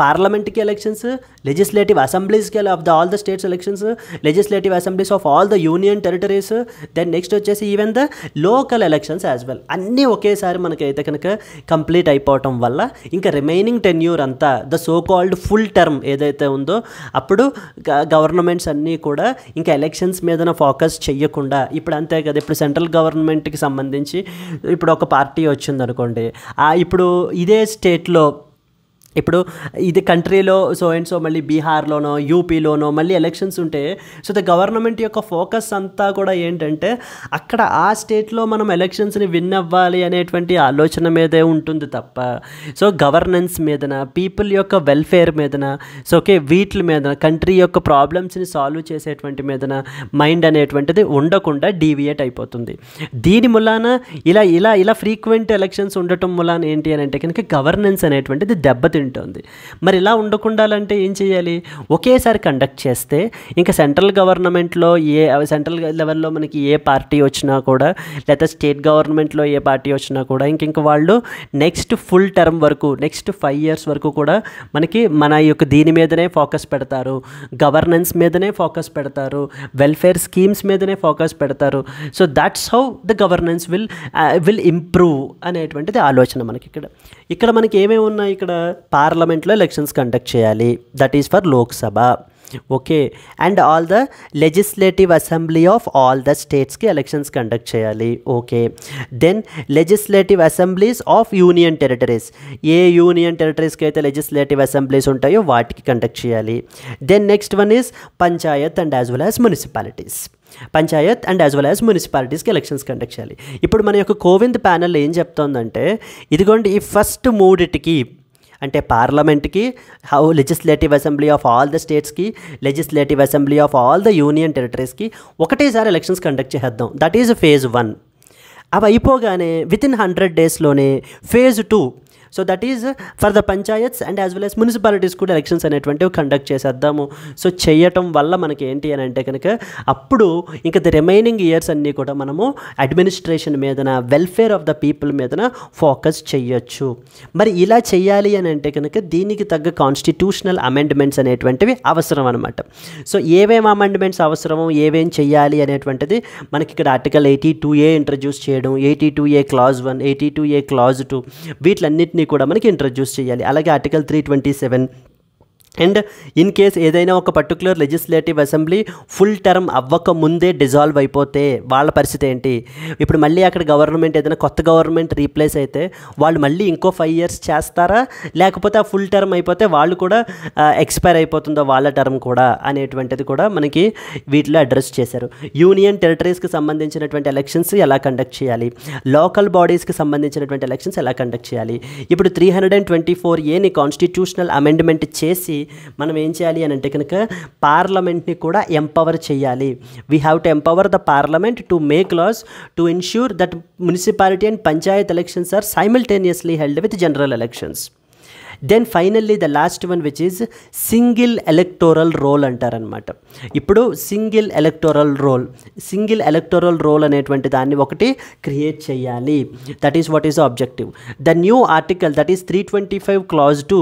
A: పార్లమెంట్కి ఎలక్షన్స్ లెజిస్లేటివ్ అసెంబ్లీస్కి of the all the states elections legislative assemblies of all the union territories then next వచ్చేసి even the local elections as well అన్నీ ఒకేసారి మనకైతే కనుక కంప్లీట్ అయిపోవటం వల్ల ఇంకా రిమైనింగ్ టెన్యూర్ అంతా the so called full term ఏదైతే ఉందో అప్పుడు గవర్నమెంట్స్ అన్నీ కూడా ఇంకా ఎలక్షన్స్ మీదన ఫోకస్ చేయకుండా ఇప్పుడు అంతే కదా ఇప్పుడు సెంట్రల్ గవర్నమెంట్కి సంబంధించి సంబంధించి ఇప్పుడు ఒక పార్టీ వచ్చిందనుకోండి ఇప్పుడు ఇదే స్టేట్లో ఇప్పుడు ఇది కంట్రీలో సో అండ్ సో మళ్ళీ బీహార్లోనో యూపీలోనో మళ్ళీ ఎలక్షన్స్ ఉంటే సో ద గవర్నమెంట్ యొక్క ఫోకస్ అంతా కూడా ఏంటంటే అక్కడ ఆ స్టేట్లో మనం ఎలక్షన్స్ని విన్ అవ్వాలి అనేటువంటి ఆలోచన మీదే ఉంటుంది తప్ప సో గవర్నెన్స్ మీదన పీపుల్ యొక్క వెల్ఫేర్ మీదన సో ఓకే వీటి మీదన కంట్రీ యొక్క ప్రాబ్లమ్స్ని సాల్వ్ చేసేటువంటి మీదన మైండ్ అనేటువంటిది ఉండకుండా డీవియేట్ అయిపోతుంది దీని మూలాన ఇలా ఇలా ఇలా ఫ్రీక్వెంట్ ఎలక్షన్స్ ఉండటం మూలాన ఏంటి అని అంటే కనుక గవర్నెన్స్ అనేటువంటిది దెబ్బతి తింటుంది మరి ఇలా ఉండకుండాలంటే ఏం చేయాలి ఒకేసారి కండక్ట్ చేస్తే ఇంకా సెంట్రల్ గవర్నమెంట్లో ఏ సెంట్రల్ లెవెల్లో మనకి ఏ పార్టీ వచ్చినా కూడా లేదా స్టేట్ గవర్నమెంట్లో ఏ పార్టీ వచ్చినా కూడా ఇంక ఇంక వాళ్ళు నెక్స్ట్ ఫుల్ టర్మ్ వరకు నెక్స్ట్ ఫైవ్ ఇయర్స్ వరకు కూడా మనకి మన యొక్క దీని మీదనే ఫోకస్ పెడతారు గవర్నెన్స్ మీదనే ఫోకస్ పెడతారు వెల్ఫేర్ స్కీమ్స్ మీదనే ఫోకస్ పెడతారు so that's how the governance will will improve అనేటువంటిది ఆలోచన మనకి ఇక్కడ ఇక్కడ మనకి ఏమేమి ఉన్నాయి ఇక్కడ పార్లమెంట్లో ఎలక్షన్స్ కండక్ట్ చేయాలి that is for Lok Sabha okay and all the legislative assembly of all the స్టేట్స్కి ఎలక్షన్స్ కండక్ట్ చేయాలి okay then legislative assemblies of union territories a union టెరిటరీస్కి అయితే లెజిస్లేటివ్ అసెంబ్లీస్ ఉంటాయో వాటికి కండక్ట్ చేయాలి then next one is panchayat and as well as municipalities panchayat and as well as మున్సిపాలిటీస్కి elections conduct చేయాలి ఇప్పుడు మన యొక్క కోవింద్ ప్యానల్ ఏం చెప్తోందంటే ఇదిగోండి ఈ ఫస్ట్ మూడిటికి అంటే పార్లమెంట్కి how legislative assembly of all the స్టేట్స్కి legislative assembly of all the union టెరిటరీస్కి ఒకటేసారి ఎలక్షన్స్ కండక్ట్ చేద్దాం దట్ ఈజ్ ఫేజ్ వన్ అవి అయిపోగానే విత్ ఇన్ హండ్రెడ్ డేస్లోనే phase two so that is for the panchayats and as well as municipalities కూడా elections అనేటువంటివి conduct చేసేద్దాము సో చేయటం వల్ల మనకి ఏంటి అని అంటే కనుక అప్పుడు ఇంకా ది రిమైనింగ్ ఇయర్స్ అన్నీ కూడా మనము అడ్మినిస్ట్రేషన్ మీదన వెల్ఫేర్ ఆఫ్ ద పీపుల్ మీదన ఫోకస్ చేయొచ్చు మరి ఇలా చేయాలి అని అంటే కనుక దీనికి తగ్గ కాన్స్టిట్యూషనల్ అమెండ్మెంట్స్ అనేటువంటివి అవసరం అనమాట సో ఏమేమి అమెండ్మెంట్స్ అవసరమో ఏవేం చేయాలి అనేటువంటిది మనకి ఇక్కడ article eighty two A introduce చేయడం eighty two A clause one eighty two A clause two వీటిలన్నింటినీ కూడా మనకి ఇంట్రడ్యూస్ చేయాలి అలాగే article three twenty seven and in case ఏదైనా ఒక particular legislative assembly full term అవ్వక ముందే డిజాల్వ్ అయిపోతే వాళ్ళ పరిస్థితి ఏంటి ఇప్పుడు మళ్ళీ అక్కడ గవర్నమెంట్ ఏదైనా కొత్త గవర్నమెంట్ రీప్లేస్ అయితే వాళ్ళు మళ్ళీ ఇంకో ఫైవ్ ఇయర్స్ చేస్తారా లేకపోతే ఆ ఫుల్ టర్మ్ అయిపోతే వాళ్ళు కూడా ఎక్స్పైర్ అయిపోతుందో వాళ్ళ టర్మ్ కూడా అనేటువంటిది కూడా మనకి వీటిలో అడ్రస్ చేశారు యూనియన్ టెరిటరీస్కి సంబంధించినటువంటి ఎలక్షన్స్ ఎలా కండక్ట్ చేయాలి లోకల్ బాడీస్కి సంబంధించినటువంటి ఎలక్షన్స్ ఎలా కండక్ట్ చేయాలి ఇప్పుడు three hundred and twenty four ఏని కాన్స్టిట్యూషనల్ అమెండ్మెంట్ చేసి మనం ఏం చేయాలి అని అంటే కనుక పార్లమెంట్ని కూడా ఎంపవర్ చేయాలి we have to empower the parliament to make laws to ensure that municipality and panchayat elections are simultaneously held with general elections then finally the last one which is single electoral roll అంటారనమాట ఇప్పుడు single electoral roll single electoral roll అనేటువంటి దాన్ని ఒకటి create చేయాలి that is what is objective the new article that is three twenty five clause two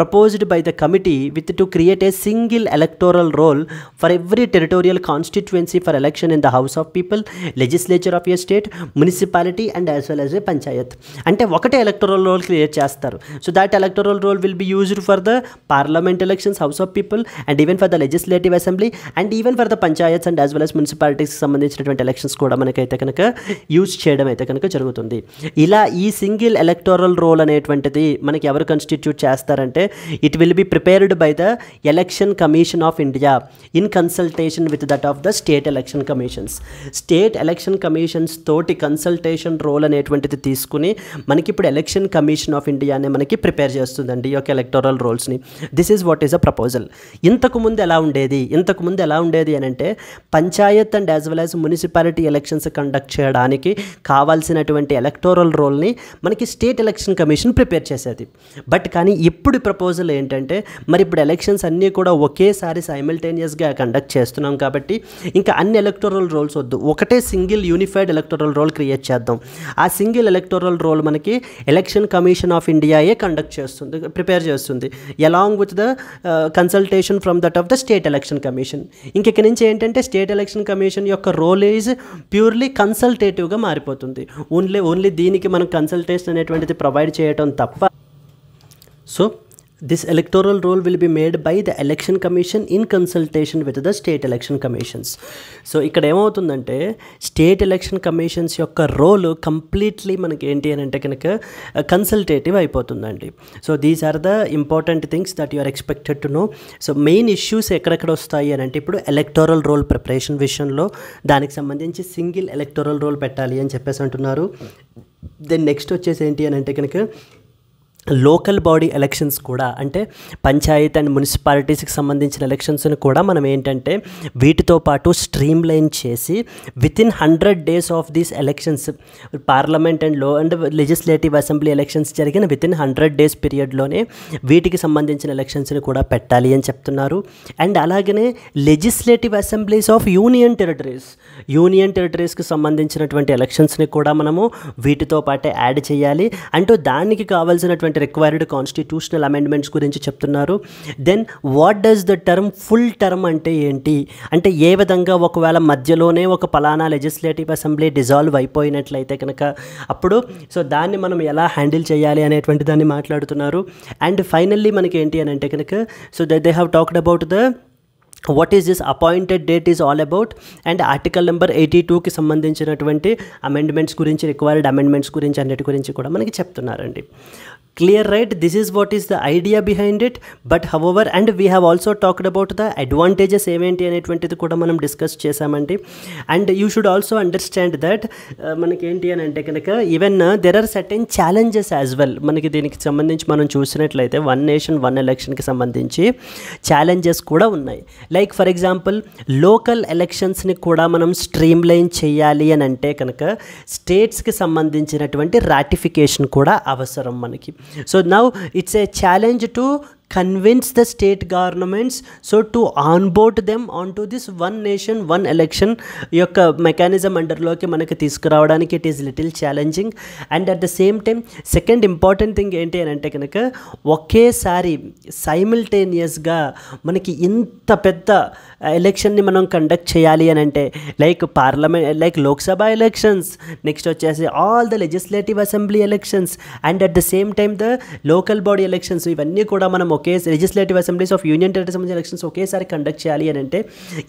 A: proposed by the committee with to create a single electoral roll for every territorial constituency for election in the house of people legislature of a state municipality and as well as a panchayat అంటే ఒకటే electoral roll create చేస్తారు so that's electoral control role will be used for the parliament elections, house of people and even for the legislative assembly and even for the panchayats and as well as municipalities సంబంధించినటువంటి elections కూడా మనకైతే కనుక use చేయడం అయితే కనుక జరుగుతుంది ఇలా ఈ సింగిల్ ఎలక్టోరల్ రోల్ అనేటువంటిది మనకి ఎవరు కన్స్టిట్యూట్ చేస్తారంటే it will be prepared by the election commission of India in consultation with that of the state election commissions state election commissions తోటి కన్సల్టేషన్ రోల్ అనేటువంటిది తీసుకుని మనకి ఇప్పుడు ఎలక్షన్ కమిషన్ ఆఫ్ ఇండియా అనే మనకి ప్రిపేర్ చేస్తుంది వస్తుందండి ఈ యొక్క ఎలక్టోరల్ రోల్స్ని this is what is a proposal ఇంతకుముందు ఎలా ఉండేది ఇంతకుముందు ఎలా ఉండేది అని అంటే panchayat and as well as municipality elections conduct చేయడానికి కావాల్సినటువంటి ఎలక్టోరల్ రోల్ని మనకి స్టేట్ ఎలక్షన్ కమిషన్ ప్రిపేర్ చేసేది బట్ కానీ ఇప్పుడు ప్రపోజల్ ఏంటంటే మరి ఇప్పుడు ఎలక్షన్స్ అన్నీ కూడా ఒకేసారి సైమిల్టేనియస్గా కండక్ట్ చేస్తున్నాం కాబట్టి ఇంకా అన్ని ఎలక్టోరల్ రోల్స్ వద్దు ఒకటే single unified electoral roll create చేద్దాం ఆ సింగిల్ ఎలక్టోరల్ రోల్ మనకి ఎలక్షన్ కమిషన్ ఆఫ్ ఇండియాయే కండక్ట్ చేస్తుంది చేస్తుంది ప్రిపేర్ చేస్తుంది along with the consultation from that of the state election commission ఇంకెక్కడి నుంచి ఏంటంటే స్టేట్ ఎలక్షన్ కమిషన్ యొక్క రోల్ ఈజ్ ప్యూర్లీ కన్సల్టేటివ్గా మారిపోతుంది ఓన్లీ ఓన్లీ దీనికి మనం కన్సల్టేషన్ అనేటువంటిది ప్రొవైడ్ చేయటం తప్ప so this electoral roll will be made by the election commission in consultation with the state election commissions so ఇక్కడ ఏమవుతుందంటే స్టేట్ ఎలక్షన్ కమిషన్స్ యొక్క రోల్ కంప్లీట్లీ మనకి ఏంటి అని అంటే కనుక కన్సల్టేటివ్ uh, అయిపోతుందండి so these are the important things that you are expected to know so main issues ఎక్కడెక్కడ వస్తాయి అని అంటే ఇప్పుడు ఎలక్టోరల్ రోల్ ప్రిపరేషన్ విషయంలో దానికి సంబంధించి సింగిల్ ఎలక్టోరల్ రోల్ పెట్టాలి అని చెప్పేసి అంటున్నారు దెన్ నెక్స్ట్ వచ్చేసి ఏంటి అని అంటే కనుక లోకల్ బాడీ ఎలక్షన్స్ కూడా అంటే పంచాయత్ అండ్ మున్సిపాలిటీస్కి సంబంధించిన ఎలక్షన్స్ని కూడా మనం ఏంటంటే వీటితో పాటు స్ట్రీమ్ లైన్ చేసి within hundred days of these elections parliament and లో అండ్ లెజిస్లేటివ్ అసెంబ్లీ ఎలక్షన్స్ జరిగిన విత్ ఇన్ హండ్రెడ్ డేస్ పీరియడ్లోనే వీటికి సంబంధించిన ఎలక్షన్స్ని కూడా పెట్టాలి అని చెప్తున్నారు అండ్ అలాగనే legislative assemblies of union territories union టెరిటరీస్కి సంబంధించినటువంటి ఎలక్షన్స్ని కూడా మనము వీటితో పాటే యాడ్ చేయాలి అంటూ దానికి కావాల్సినటువంటి అమెండ్మెంట్ రిక్వైర్డ్ కాన్స్టిట్యూషనల్ అమెండ్మెంట్స్ గురించి చెప్తున్నారు then what does the term full term అంటే ఏంటి అంటే ఏ విధంగా ఒకవేళ మధ్యలోనే ఒక పలానా లెజిస్లేటివ్ అసెంబ్లీ డిజాల్వ్ అయిపోయినట్లయితే కనుక అప్పుడు సో దాన్ని మనం ఎలా హ్యాండిల్ చేయాలి అనేటువంటి దాన్ని మాట్లాడుతున్నారు అండ్ ఫైనల్లీ మనకి ఏంటి అని అంటే కనుక so they they have talked about the what is this appointed date is all about and article number eighty టూకి సంబంధించినటువంటి అమెండ్మెంట్స్ గురించి రిక్వైర్డ్ అమెండ్మెంట్స్ గురించి అన్నిటి గురించి కూడా మనకి చెప్తున్నారండి clear right this is what is the idea behind it but however and we have also talked about the advantages ఏమేంటి అనేటువంటిది కూడా మనం డిస్కస్ చేశామండి and you should also understand that మనకి ఏంటి అని అంటే కనుక even there are certain challenges as well మనకి దీనికి సంబంధించి మనం చూసినట్లయితే వన్ నేషన్ వన్ ఎలక్షన్కి సంబంధించి ఛాలెంజెస్ కూడా ఉన్నాయి లైక్ ఫర్ ఎగ్జాంపుల్ లోకల్ ఎలక్షన్స్ని కూడా మనం స్ట్రీమ్ లైన్ చేయాలి అని అంటే కనుక స్టేట్స్కి సంబంధించినటువంటి రాటిఫికేషన్ కూడా అవసరం మనకి so now it's a challenge to the state governments so to to them on to this one nation one election యొక్క మెకానిజం అండర్లోకి మనకి తీసుకురావడానికి it is little challenging and at the same time second important thing ఏంటి అని అంటే కనుక ఒకేసారి సైమిల్టేనియస్గా మనకి ఇంత పెద్ద ఎలక్షన్ని మనం కండక్ట్ చేయాలి అని అంటే like parliament like Lok Sabha elections next వచ్చేసి all the legislative assembly elections and at the same time the local body elections ఇవన్నీ కూడా మనం ఒకే legislative assemblies of union territory సంబంధించిన ఎలక్షన్స్ ఒకేసారి కండక్ట్ చేయాలి అని అంటే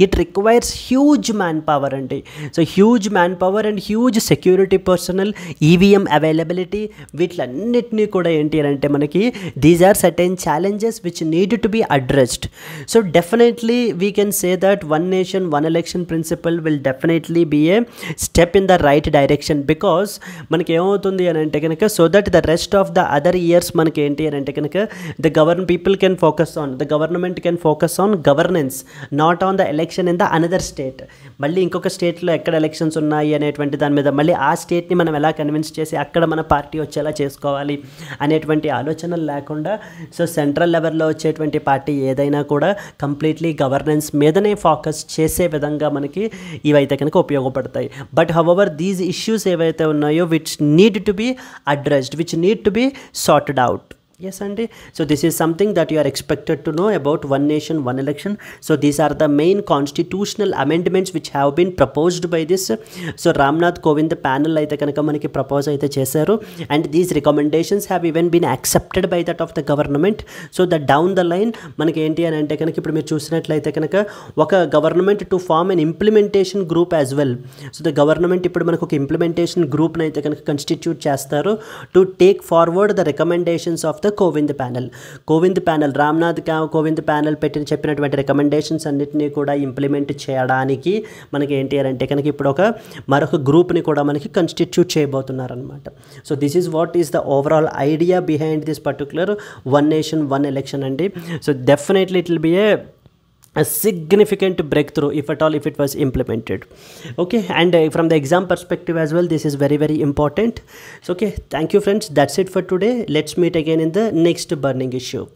A: it requires huge man power అండి so huge man power and huge security personnel EVM availability వీటిలన్నిటినీ కూడా ఏంటి అని అంటే మనకి these are certain challenges which need to be addressed so definitely we can say that one nation one election principle will definitely be a step in the right direction because మనకి ఏమవుతుంది అని అంటే కనుక so that the rest of the other years మనకి ఏంటి అని అంటే కనుక the govern people can focus on the government can focus on governance not on the election in the another state మళ్ళీ ఇంకొక స్టేట్లో ఎక్కడ ఎలక్షన్స్ ఉన్నాయి అనేటువంటి దాని మీద మళ్ళీ ఆ స్టేట్ని మనం ఎలా కన్విన్స్ చేసి అక్కడ మన పార్టీ వచ్చేలా చేసుకోవాలి అనేటువంటి ఆలోచనలు లేకుండా సో సెంట్రల్ లెవెల్లో వచ్చేటువంటి పార్టీ ఏదైనా కూడా కంప్లీట్లీ గవర్నెన్స్ మీదనే ఫోకస్ చేసే విధంగా మనకి ఇవైతే కనుక ఉపయోగపడతాయి బట్ హవర్ దీస్ ఇష్యూస్ ఏవైతే ఉన్నాయో which need to be addressed which need to be sorted out yes andy so this is something that you are expected to know about one nation one election so these are the main constitutional amendments which have been proposed by this so ramnath kovind అయితే కనుక మనకి propose అయితే చేశారు and these recommendations have even been accepted by that of the government so the down the line మనకి ఏంటి అని అంటే కనుక ఇప్పుడు మీరు చూసినట్లయితే కనుక ఒక government to form an implementation group as well so the government ఇప్పుడు మనకు ఒక ఇంప్లిమెంటేషన్ గ్రూప్ని అయితే కనుక కన్స్టిట్యూట్ చేస్తారు to take forward the recommendations of the Kovind panel Kovind panel Ramnath Kovind panel పెట్టిన చెప్పినటువంటి రికమెండేషన్స్ అన్నింటినీ కూడా ఇంప్లిమెంట్ చేయడానికి మనకి ఏంటి అంటే కనుక ఇప్పుడు ఒక మరొక గ్రూప్ని కూడా మనకి కన్స్టిట్యూట్ చేయబోతున్నారనమాట so this is what is the overall idea behind this particular one nation one election అండి so definitely it will be a a significant breakthrough if at all if it was implemented okay and uh, from the exam perspective as well this is very very important so okay thank you friends that's it for today let's meet again in the next burning issue